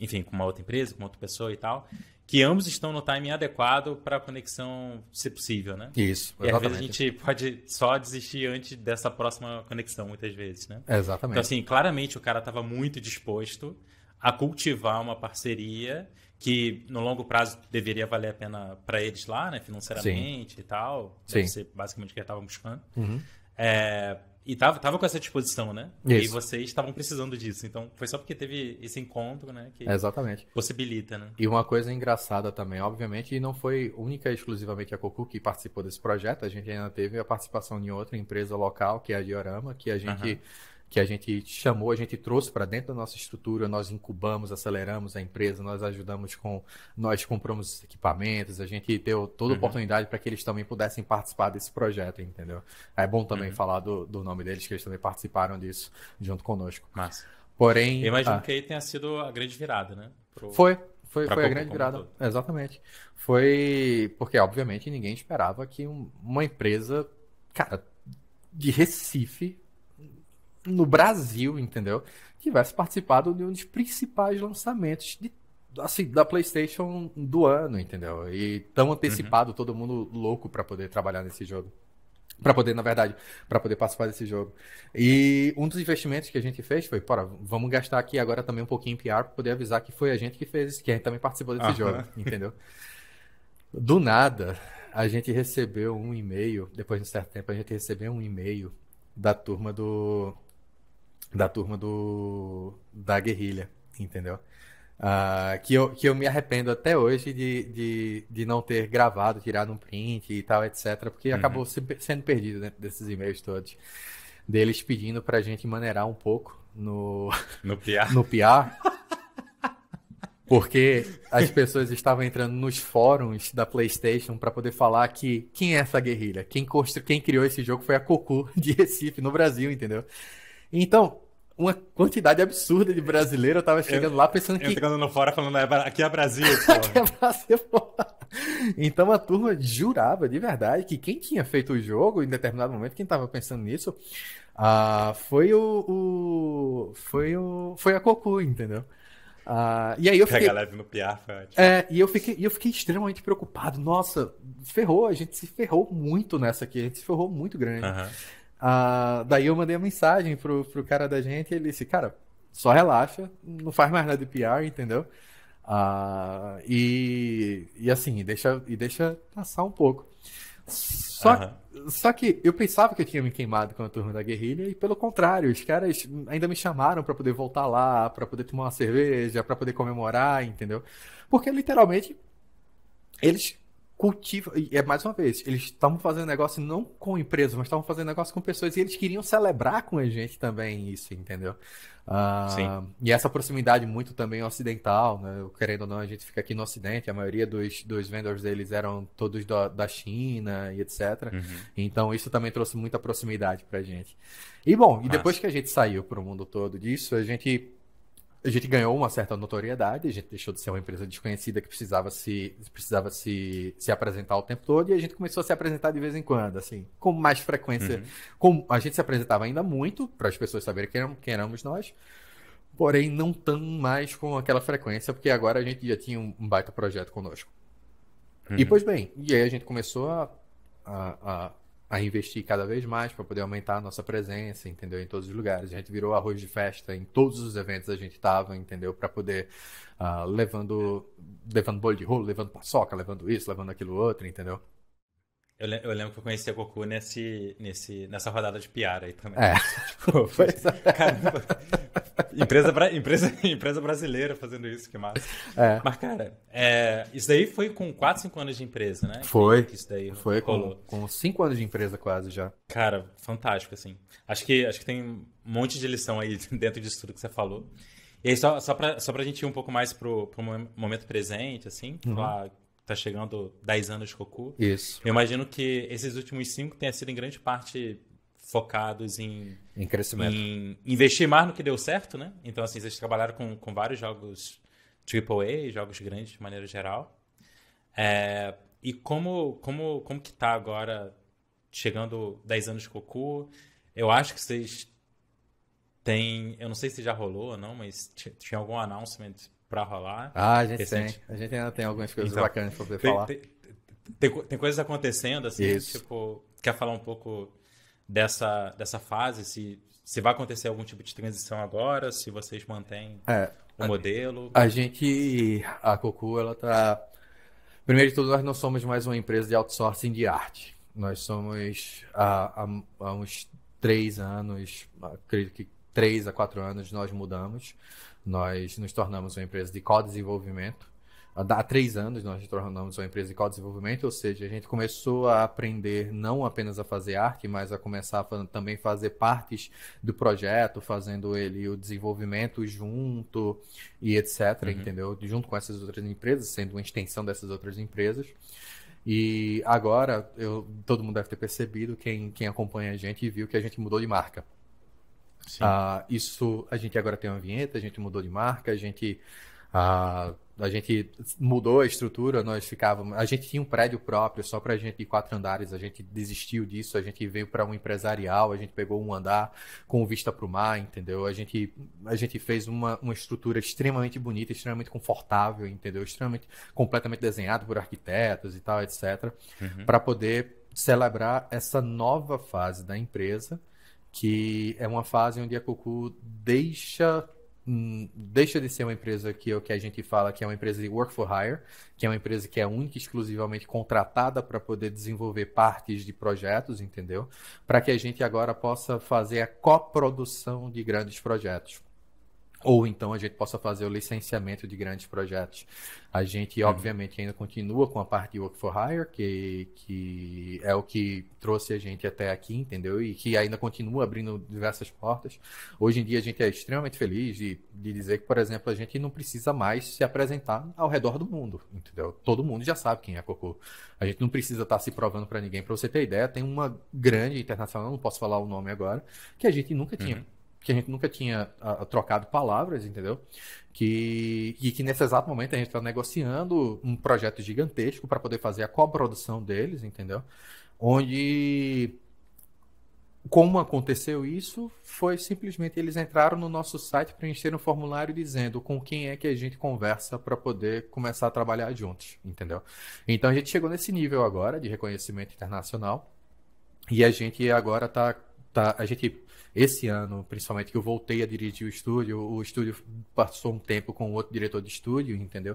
enfim, com uma outra empresa, com outra pessoa e tal, que ambos estão no timing adequado para a conexão ser possível, né? Isso, exatamente. E às vezes a gente pode só desistir antes dessa próxima conexão, muitas vezes, né? Exatamente. Então, assim, claramente o cara estava muito disposto a cultivar uma parceria que no longo prazo deveria valer a pena para eles lá, né? Financeiramente Sim. e tal. Deve Sim. ser basicamente o que ele estava buscando. Uhum. É, e tava, tava com essa disposição, né? Isso. E vocês estavam precisando disso. Então, foi só porque teve esse encontro, né? Que Exatamente. Possibilita, né? E uma coisa engraçada também, obviamente, e não foi única e exclusivamente a Cocu que participou desse projeto. A gente ainda teve a participação de outra empresa local, que é a Diorama, que a gente... Uhum que a gente chamou, a gente trouxe para dentro da nossa estrutura, nós incubamos, aceleramos a empresa, nós ajudamos com, nós compramos equipamentos, a gente deu toda uhum. oportunidade para que eles também pudessem participar desse projeto, entendeu? É bom também uhum. falar do, do nome deles, que eles também participaram disso junto conosco. Mas, Porém. Eu imagino ah, que aí tenha sido a grande virada, né? Pro... Foi, foi, foi a grande virada. Todo. Exatamente. Foi porque, obviamente, ninguém esperava que um, uma empresa, cara, de Recife no Brasil, entendeu? Tivesse participado de um dos principais lançamentos de, assim, da PlayStation do ano, entendeu? E tão antecipado, uhum. todo mundo louco para poder trabalhar nesse jogo. Para poder, na verdade, para poder participar desse jogo. E um dos investimentos que a gente fez foi, para vamos gastar aqui agora também um pouquinho em PR para poder avisar que foi a gente que fez, que a gente também participou desse uhum. jogo, entendeu? Do nada, a gente recebeu um e-mail, depois de um certo tempo, a gente recebeu um e-mail da turma do da turma do da guerrilha, entendeu? Uh, que, eu, que eu me arrependo até hoje de, de, de não ter gravado, tirado um print e tal, etc. Porque uhum. acabou se, sendo perdido né, desses e-mails todos. Deles pedindo pra gente maneirar um pouco no... No PR. No PR. Porque as pessoas estavam entrando nos fóruns da PlayStation para poder falar que quem é essa guerrilha? Quem, constru... quem criou esse jogo foi a Cocu de Recife, no Brasil, entendeu? Então, uma quantidade absurda de brasileiro. estava tava chegando eu, lá pensando que. Entrando no fora falando, é, aqui é Brasil. aqui é Brasil, porra. Então a turma jurava de verdade que quem tinha feito o jogo, em determinado momento, quem tava pensando nisso, uh, foi o, o, Foi o. Foi a Cocu, entendeu? Uh, e aí eu fiquei. Pega leve no piafa. É, e eu fiquei, eu fiquei extremamente preocupado. Nossa, ferrou, a gente se ferrou muito nessa aqui, a gente se ferrou muito grande. Uhum daí eu mandei a mensagem pro, pro cara da gente ele disse, cara, só relaxa, não faz mais nada de PR, entendeu? Ah, e, e assim, deixa, e deixa passar um pouco. Só, uhum. só que eu pensava que eu tinha me queimado com a turma da guerrilha, e pelo contrário, os caras ainda me chamaram para poder voltar lá, para poder tomar uma cerveja, para poder comemorar, entendeu? Porque literalmente eles cultiva. É mais uma vez, eles estavam fazendo negócio não com empresas, mas estavam fazendo negócio com pessoas e eles queriam celebrar com a gente também isso, entendeu? Uh, Sim. E essa proximidade muito também ocidental, né? Querendo ou não, a gente fica aqui no Ocidente, a maioria dos, dos vendors deles eram todos do, da China e etc. Uhum. Então isso também trouxe muita proximidade pra gente. E bom, e depois que a gente saiu pro mundo todo disso, a gente a gente ganhou uma certa notoriedade, a gente deixou de ser uma empresa desconhecida que precisava se precisava se, se apresentar o tempo todo e a gente começou a se apresentar de vez em quando, assim, com mais frequência. Uhum. Com, a gente se apresentava ainda muito para as pessoas saberem quem, éramos, quem éramos nós, porém não tão mais com aquela frequência, porque agora a gente já tinha um, baita projeto conosco. Uhum. E pois bem, e aí a gente começou a, a, a a investir cada vez mais para poder aumentar a nossa presença, entendeu? Em todos os lugares. A gente virou arroz de festa em todos os eventos a gente estava, entendeu? Para poder uh, levando levando bolo de rolo, levando paçoca, levando isso, levando aquilo outro, entendeu? Eu, eu, lembro que eu conheci a Goku nesse, nesse, nessa rodada de piara aí também. É. Tipo, foi, é. caramba, empresa, empresa, empresa brasileira fazendo isso, que massa. É. Mas, cara, é, isso daí foi com 4, 5 anos de empresa, né? Foi. Que isso daí foi rolou. com 5 anos de empresa quase já. Cara, fantástico, assim. Acho que, acho que tem um monte de lição aí dentro disso tudo que você falou. E aí, só, só, pra, só pra gente ir um pouco mais pro, pro momento presente, assim, uhum. falar tá chegando 10 anos de Goku. Isso. Eu imagino que esses últimos cinco tenha sido em grande parte focados em... Em crescimento. Em investir mais no que deu certo, né? Então, assim, vocês trabalharam com, com vários jogos AAA, jogos grandes de maneira geral. É, e como, como, como que tá agora, chegando 10 anos de Goku? Eu acho que vocês tem Eu não sei se já rolou ou não, mas tinha algum announcement para rolar. Ah, a gente recente. tem. A gente ainda tem algumas coisas então, bacanas para poder tem, falar. Tem, tem, tem, coisas acontecendo, assim, Isso. tipo, quer falar um pouco dessa, dessa fase, se, se vai acontecer algum tipo de transição agora, se vocês mantêm é, o a, modelo? A gente, a Cocu, ela tá... Primeiro de tudo, nós não somos mais uma empresa de outsourcing de arte. Nós somos, há, há, há uns três anos, acredito que três a quatro anos, nós mudamos. Nós nos tornamos uma empresa de co-desenvolvimento. Há três anos nós nos tornamos uma empresa de co-desenvolvimento, ou seja, a gente começou a aprender não apenas a fazer arte, mas a começar a também fazer partes do projeto, fazendo ele o desenvolvimento junto e etc, uhum. entendeu? Junto com essas outras empresas, sendo uma extensão dessas outras empresas. E agora, eu, todo mundo deve ter percebido, quem, quem acompanha a gente viu que a gente mudou de marca. Ah, isso a gente agora tem uma vinheta, a gente mudou de marca, a gente ah, a gente mudou a estrutura, nós ficávamos. A gente tinha um prédio próprio só para a gente de quatro andares, a gente desistiu disso, a gente veio para um empresarial, a gente pegou um andar com vista para o mar, entendeu? A gente, a gente fez uma, uma estrutura extremamente bonita, extremamente confortável, entendeu? Extremamente, completamente desenhado por arquitetos e tal, etc., uhum. para poder celebrar essa nova fase da empresa que é uma fase onde a Cucu deixa hum, deixa de ser uma empresa que é o que a gente fala que é uma empresa de work for hire, que é uma empresa que é única e exclusivamente contratada para poder desenvolver partes de projetos, entendeu? Para que a gente agora possa fazer a coprodução de grandes projetos ou então a gente possa fazer o licenciamento de grandes projetos. A gente, uhum. obviamente, ainda continua com a parte de Work for Hire, que, que é o que trouxe a gente até aqui, entendeu? E que ainda continua abrindo diversas portas. Hoje em dia, a gente é extremamente feliz de, de dizer que, por exemplo, a gente não precisa mais se apresentar ao redor do mundo, entendeu? Todo mundo já sabe quem é Cocô. A gente não precisa estar tá se provando para ninguém. Para você ter ideia, tem uma grande internacional, não posso falar o nome agora, que a gente nunca uhum. tinha que a gente nunca tinha a, ah, trocado palavras, entendeu? Que, e que nesse exato momento a gente está negociando um projeto gigantesco para poder fazer a coprodução deles, entendeu? Onde como aconteceu isso foi simplesmente eles entraram no nosso site, preencheram um formulário dizendo com quem é que a gente conversa para poder começar a trabalhar juntos, entendeu? Então a gente chegou nesse nível agora de reconhecimento internacional e a gente agora tá, tá a gente esse ano, principalmente que eu voltei a dirigir o estúdio, o estúdio passou um tempo com outro diretor de estúdio, entendeu?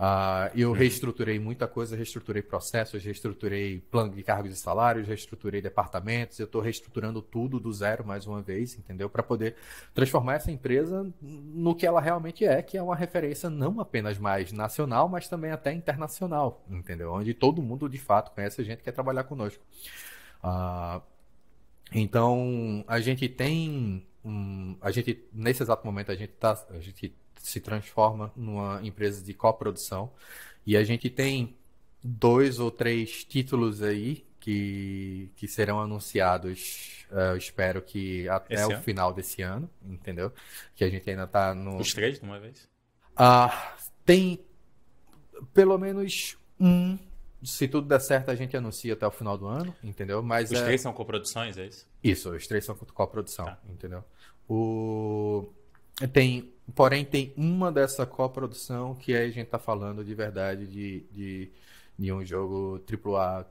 Uh, eu uhum. reestruturei muita coisa, reestruturei processos, reestruturei plano de cargos e salários, reestruturei departamentos, eu estou reestruturando tudo do zero mais uma vez, entendeu? Para poder transformar essa empresa no que ela realmente é, que é uma referência não apenas mais nacional, mas também até internacional, entendeu? Onde todo mundo de fato conhece a gente que quer trabalhar conosco. Uh, então, a gente tem. Um, a gente, nesse exato momento, a gente, tá, a gente se transforma numa empresa de coprodução e a gente tem dois ou três títulos aí que, que serão anunciados, eh, espero que até Esse o ano? final desse ano, entendeu? Que a gente ainda está no. Os três de uma vez? Ah, tem pelo menos um se tudo der certo, a gente anuncia até o final do ano, entendeu? Mas os é... três são coproduções, é isso? Isso, os três são coprodução, tá. entendeu? O... Tem, porém, tem uma dessa coprodução que aí a gente tá falando de verdade de, de, de um jogo AAA.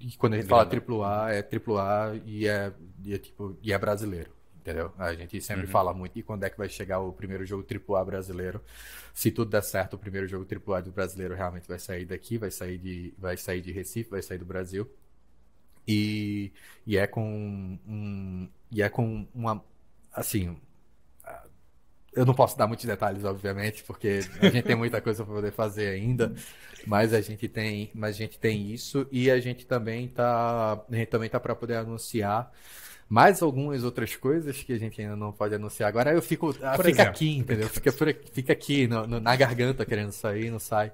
E quando a gente é fala AAA, é AAA e é, e é, tipo, e é brasileiro, entendeu? A gente sempre uhum. fala muito, e quando é que vai chegar o primeiro jogo AAA brasileiro? Se tudo der certo, o primeiro jogo AAA do brasileiro realmente vai sair daqui, vai sair de, vai sair de Recife, vai sair do Brasil. E, e é com um, e é com uma assim, eu não posso dar muitos detalhes, obviamente, porque a gente tem muita coisa para poder fazer ainda, mas a gente tem, mas a gente tem isso e a gente também tá, a gente também tá para poder anunciar mais algumas outras coisas que a gente ainda não pode anunciar agora. Eu fico, ah, fica exemplo, aqui, entendeu? Fica, fica aqui no, no, na garganta querendo sair, não sai.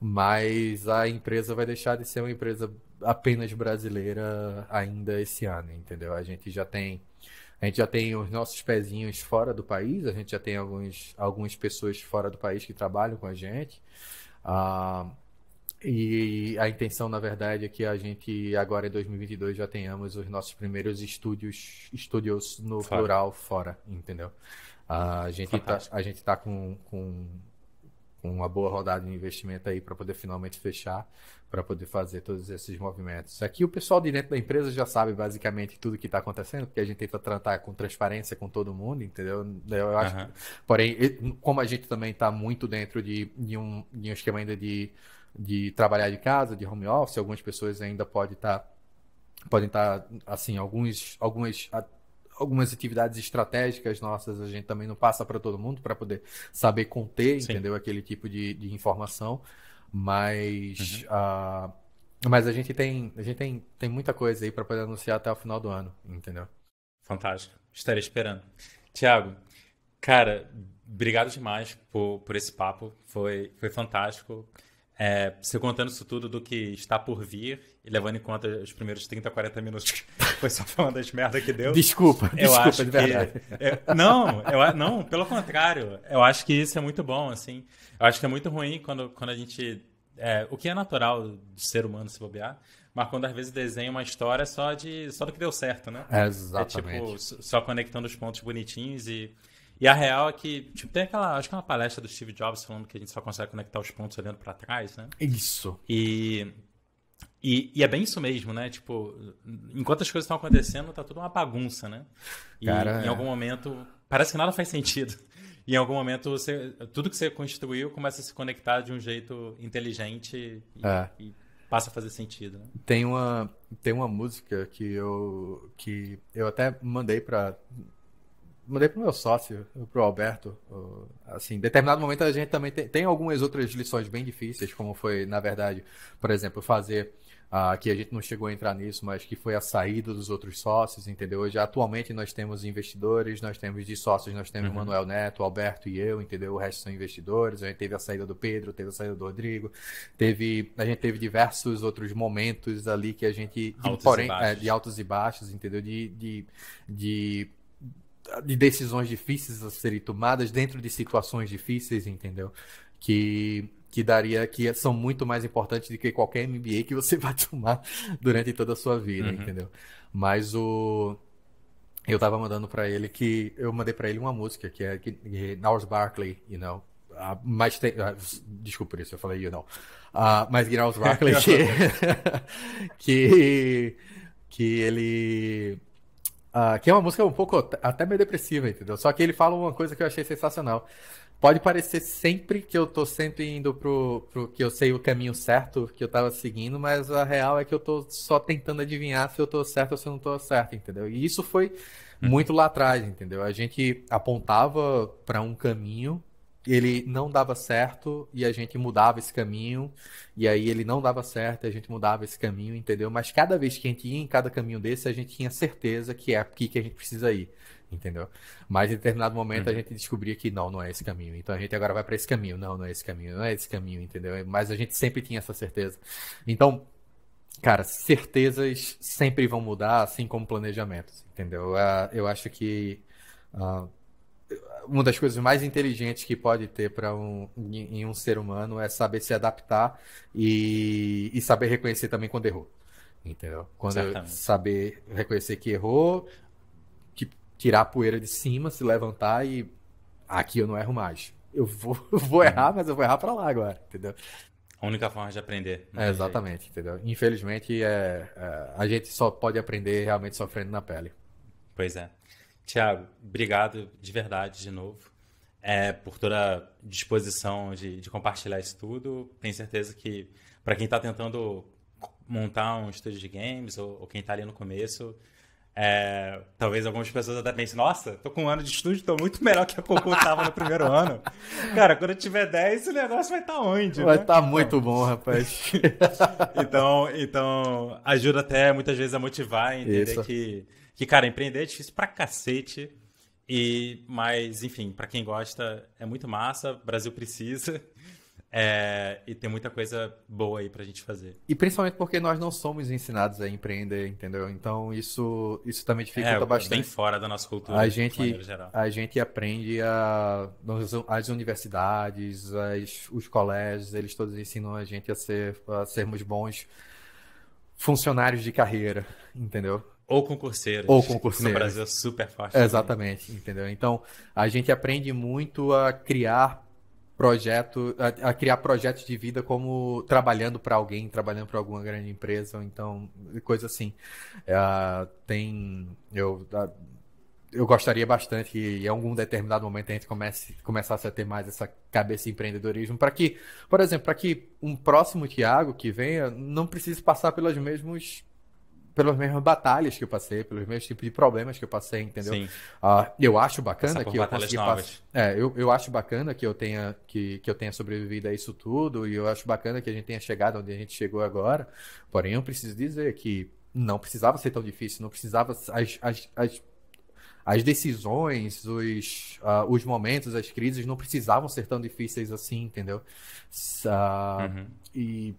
Mas a empresa vai deixar de ser uma empresa apenas brasileira ainda esse ano, entendeu? A gente já tem a gente já tem os nossos pezinhos fora do país, a gente já tem alguns, algumas pessoas fora do país que trabalham com a gente. Uh, e a intenção, na verdade, é que a gente agora em 2022 já tenhamos os nossos primeiros estúdios, estúdios no fora. plural fora, entendeu? A gente tá, a gente está com, com uma boa rodada de investimento aí para poder finalmente fechar, para poder fazer todos esses movimentos. Aqui o pessoal de dentro da empresa já sabe basicamente tudo que está acontecendo, porque a gente tenta tratar com transparência com todo mundo, entendeu? Eu acho. Uhum. Que, porém, como a gente também está muito dentro de, de, um, de um esquema ainda de de trabalhar de casa, de home office, algumas pessoas ainda podem estar tá, podem estar tá, assim, alguns algumas algumas atividades estratégicas nossas a gente também não passa para todo mundo para poder saber conter, Sim. entendeu aquele tipo de, de informação, mas uhum. uh, mas a gente tem a gente tem, tem muita coisa aí para poder anunciar até o final do ano, entendeu? Fantástico, estarei esperando. Tiago, cara, obrigado demais por, por esse papo, foi foi fantástico. É, você contando isso tudo do que está por vir e levando em conta os primeiros 30, 40 minutos foi só falando das merdas que deu. Desculpa, eu desculpa, acho de verdade. Que, é, não, eu, não, pelo contrário. Eu acho que isso é muito bom, assim. Eu acho que é muito ruim quando, quando a gente... É, o que é natural do ser humano se bobear, mas quando às vezes desenha uma história só, de, só do que deu certo, né? É, exatamente. É tipo, só conectando os pontos bonitinhos e... E a real é que, tipo, tem aquela, acho que é uma palestra do Steve Jobs falando que a gente só consegue conectar os pontos olhando para trás, né? Isso. E, e, e, é bem isso mesmo, né? Tipo, enquanto as coisas estão acontecendo, tá tudo uma bagunça, né? E Cara, em é. algum momento, parece que nada faz sentido. E em algum momento, você, tudo que você construiu começa a se conectar de um jeito inteligente e, é. e passa a fazer sentido. Né? Tem uma tem uma música que eu que eu até mandei para mandei pro meu sócio, pro Alberto. Assim, em determinado momento a gente também tem, tem, algumas outras lições bem difíceis, como foi, na verdade, por exemplo, fazer. Ah, que a gente não chegou a entrar nisso, mas que foi a saída dos outros sócios, entendeu? Hoje, atualmente, nós temos investidores, nós temos de sócios, nós temos uhum. Manuel Neto, Alberto e eu, entendeu? O resto são investidores. A gente teve a saída do Pedro, teve a saída do Rodrigo, teve, a gente teve diversos outros momentos ali que a gente, de, altos porém, é, de altos e baixos, entendeu? de, de, de de decisões difíceis a serem tomadas dentro de situações difíceis, entendeu? Que que daria que são muito mais importantes do que qualquer MBA que você vai tomar durante toda a sua vida, uhum. entendeu? Mas o eu tava mandando para ele que eu mandei para ele uma música que é que, que é Nars Barkley, you know, uh, mas tem, uh, desculpa por isso, eu falei you know, uh, mas Nars Barkley que, que que ele Uh, que é uma música um pouco até meio depressiva, entendeu? Só que ele fala uma coisa que eu achei sensacional. Pode parecer sempre que eu tô sempre indo pro, pro que eu sei o caminho certo que eu tava seguindo, mas a real é que eu tô só tentando adivinhar se eu tô certo ou se eu não tô certo, entendeu? E isso foi uhum. muito lá atrás, entendeu? A gente apontava para um caminho ele não dava certo e a gente mudava esse caminho, e aí ele não dava certo e a gente mudava esse caminho, entendeu? Mas cada vez que a gente ia em cada caminho desse, a gente tinha certeza que é aqui que a gente precisa ir, entendeu? Mas em determinado momento a uhum. gente descobria que não, não é esse caminho. Então a gente agora vai para esse caminho, não, não é esse caminho, não é esse caminho, entendeu? Mas a gente sempre tinha essa certeza. Então, cara, certezas sempre vão mudar, assim como planejamentos, entendeu? Ah, eu acho que. Uh, uma das coisas mais inteligentes que pode ter para um, em um ser humano é saber se adaptar e, e saber reconhecer também quando errou. Entendeu? Quando Exatamente. saber reconhecer que errou, que tirar a poeira de cima, se levantar e ah, aqui eu não erro mais. Eu vou, vou uhum. errar, mas eu vou errar para lá agora, entendeu? A única forma de aprender. É, exatamente, jeito. entendeu? Infelizmente, é, é, a gente só pode aprender realmente sofrendo na pele. Pois é. Tiago, obrigado de verdade de novo é, por toda a disposição de, de compartilhar isso tudo. Tenho certeza que para quem está tentando montar um estúdio de games ou, ou quem está ali no começo, é, talvez algumas pessoas até pensem, nossa, tô com um ano de estúdio, tô muito melhor que a Cocô tava no primeiro ano. Cara, quando eu tiver 10, o negócio vai estar tá onde? Vai estar né? tá muito então... bom, rapaz. então, então, ajuda até muitas vezes a motivar, entender Isso. que que, cara, empreender é difícil pra cacete. E, mas, enfim, para quem gosta, é muito massa. O Brasil precisa. É, e tem muita coisa boa aí pra gente fazer. E principalmente porque nós não somos ensinados a empreender, entendeu? Então isso, isso também dificulta é, bastante. Bem fora da nossa cultura. A gente, a gente aprende a, as universidades, as, os colégios, eles todos ensinam a gente a, ser, a sermos bons funcionários de carreira, entendeu? Ou concurseiros. Ou concurseiros. No Brasil é super forte. Exatamente, também. entendeu? Então, a gente aprende muito a criar projeto, a, a criar projetos de vida como trabalhando para alguém, trabalhando para alguma grande empresa, ou então, coisa assim. É, tem. Eu. eu gostaria bastante que em algum determinado momento a gente comece, começasse a ter mais essa cabeça de empreendedorismo para que, por exemplo, para que um próximo Tiago que venha não precise passar pelos mesmos pelas mesmas batalhas que eu passei, pelos mesmos tipos de problemas que eu passei, entendeu? Sim. Uh, eu acho bacana que eu consegui pass... é, eu, eu acho bacana que eu tenha que, que eu tenha sobrevivido a isso tudo e eu acho bacana que a gente tenha chegado onde a gente chegou agora. Porém, eu preciso dizer que não precisava ser tão difícil, não precisava as, as, as, as decisões, os, uh, os momentos, as crises não precisavam ser tão difíceis assim, entendeu? Uh, uhum. E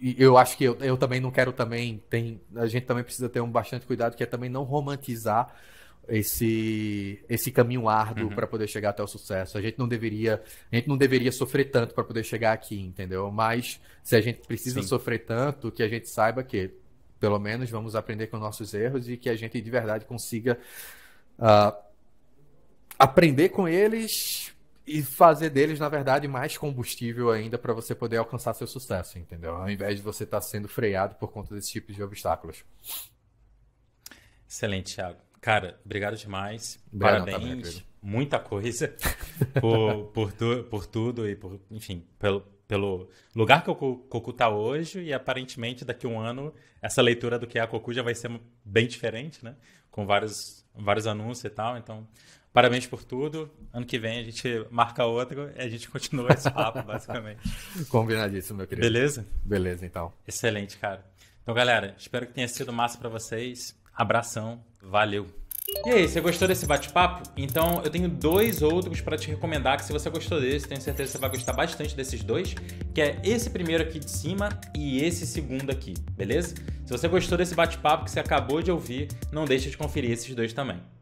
eu acho que eu, eu também não quero também tem a gente também precisa ter um bastante cuidado que é também não romantizar esse esse caminho árduo uhum. para poder chegar até o sucesso a gente não deveria a gente não deveria sofrer tanto para poder chegar aqui entendeu mas se a gente precisa Sim. sofrer tanto que a gente saiba que pelo menos vamos aprender com nossos erros e que a gente de verdade consiga uh, aprender com eles e fazer deles, na verdade, mais combustível ainda para você poder alcançar seu sucesso, entendeu? Ao invés de você estar tá sendo freado por conta desse tipo de obstáculos. Excelente, Thiago. Cara, obrigado demais. Obrigado, Parabéns. muita coisa por, por, tu, por, tudo e por, enfim, pelo, pelo lugar que o Cocu está hoje e aparentemente daqui a um ano essa leitura do que é a Cocu já vai ser bem diferente, né? Com vários, vários anúncios e tal. Então, Parabéns por tudo. Ano que vem a gente marca outro e a gente continua esse papo, basicamente. Combinadíssimo, meu querido. Beleza? Beleza, então. Excelente, cara. Então, galera, espero que tenha sido massa para vocês. Abração, valeu. E aí, você gostou desse bate-papo? Então, eu tenho dois outros para te recomendar que se você gostou desse, tenho certeza que você vai gostar bastante desses dois, que é esse primeiro aqui de cima e esse segundo aqui, beleza? Se você gostou desse bate-papo que você acabou de ouvir, não deixe de conferir esses dois também.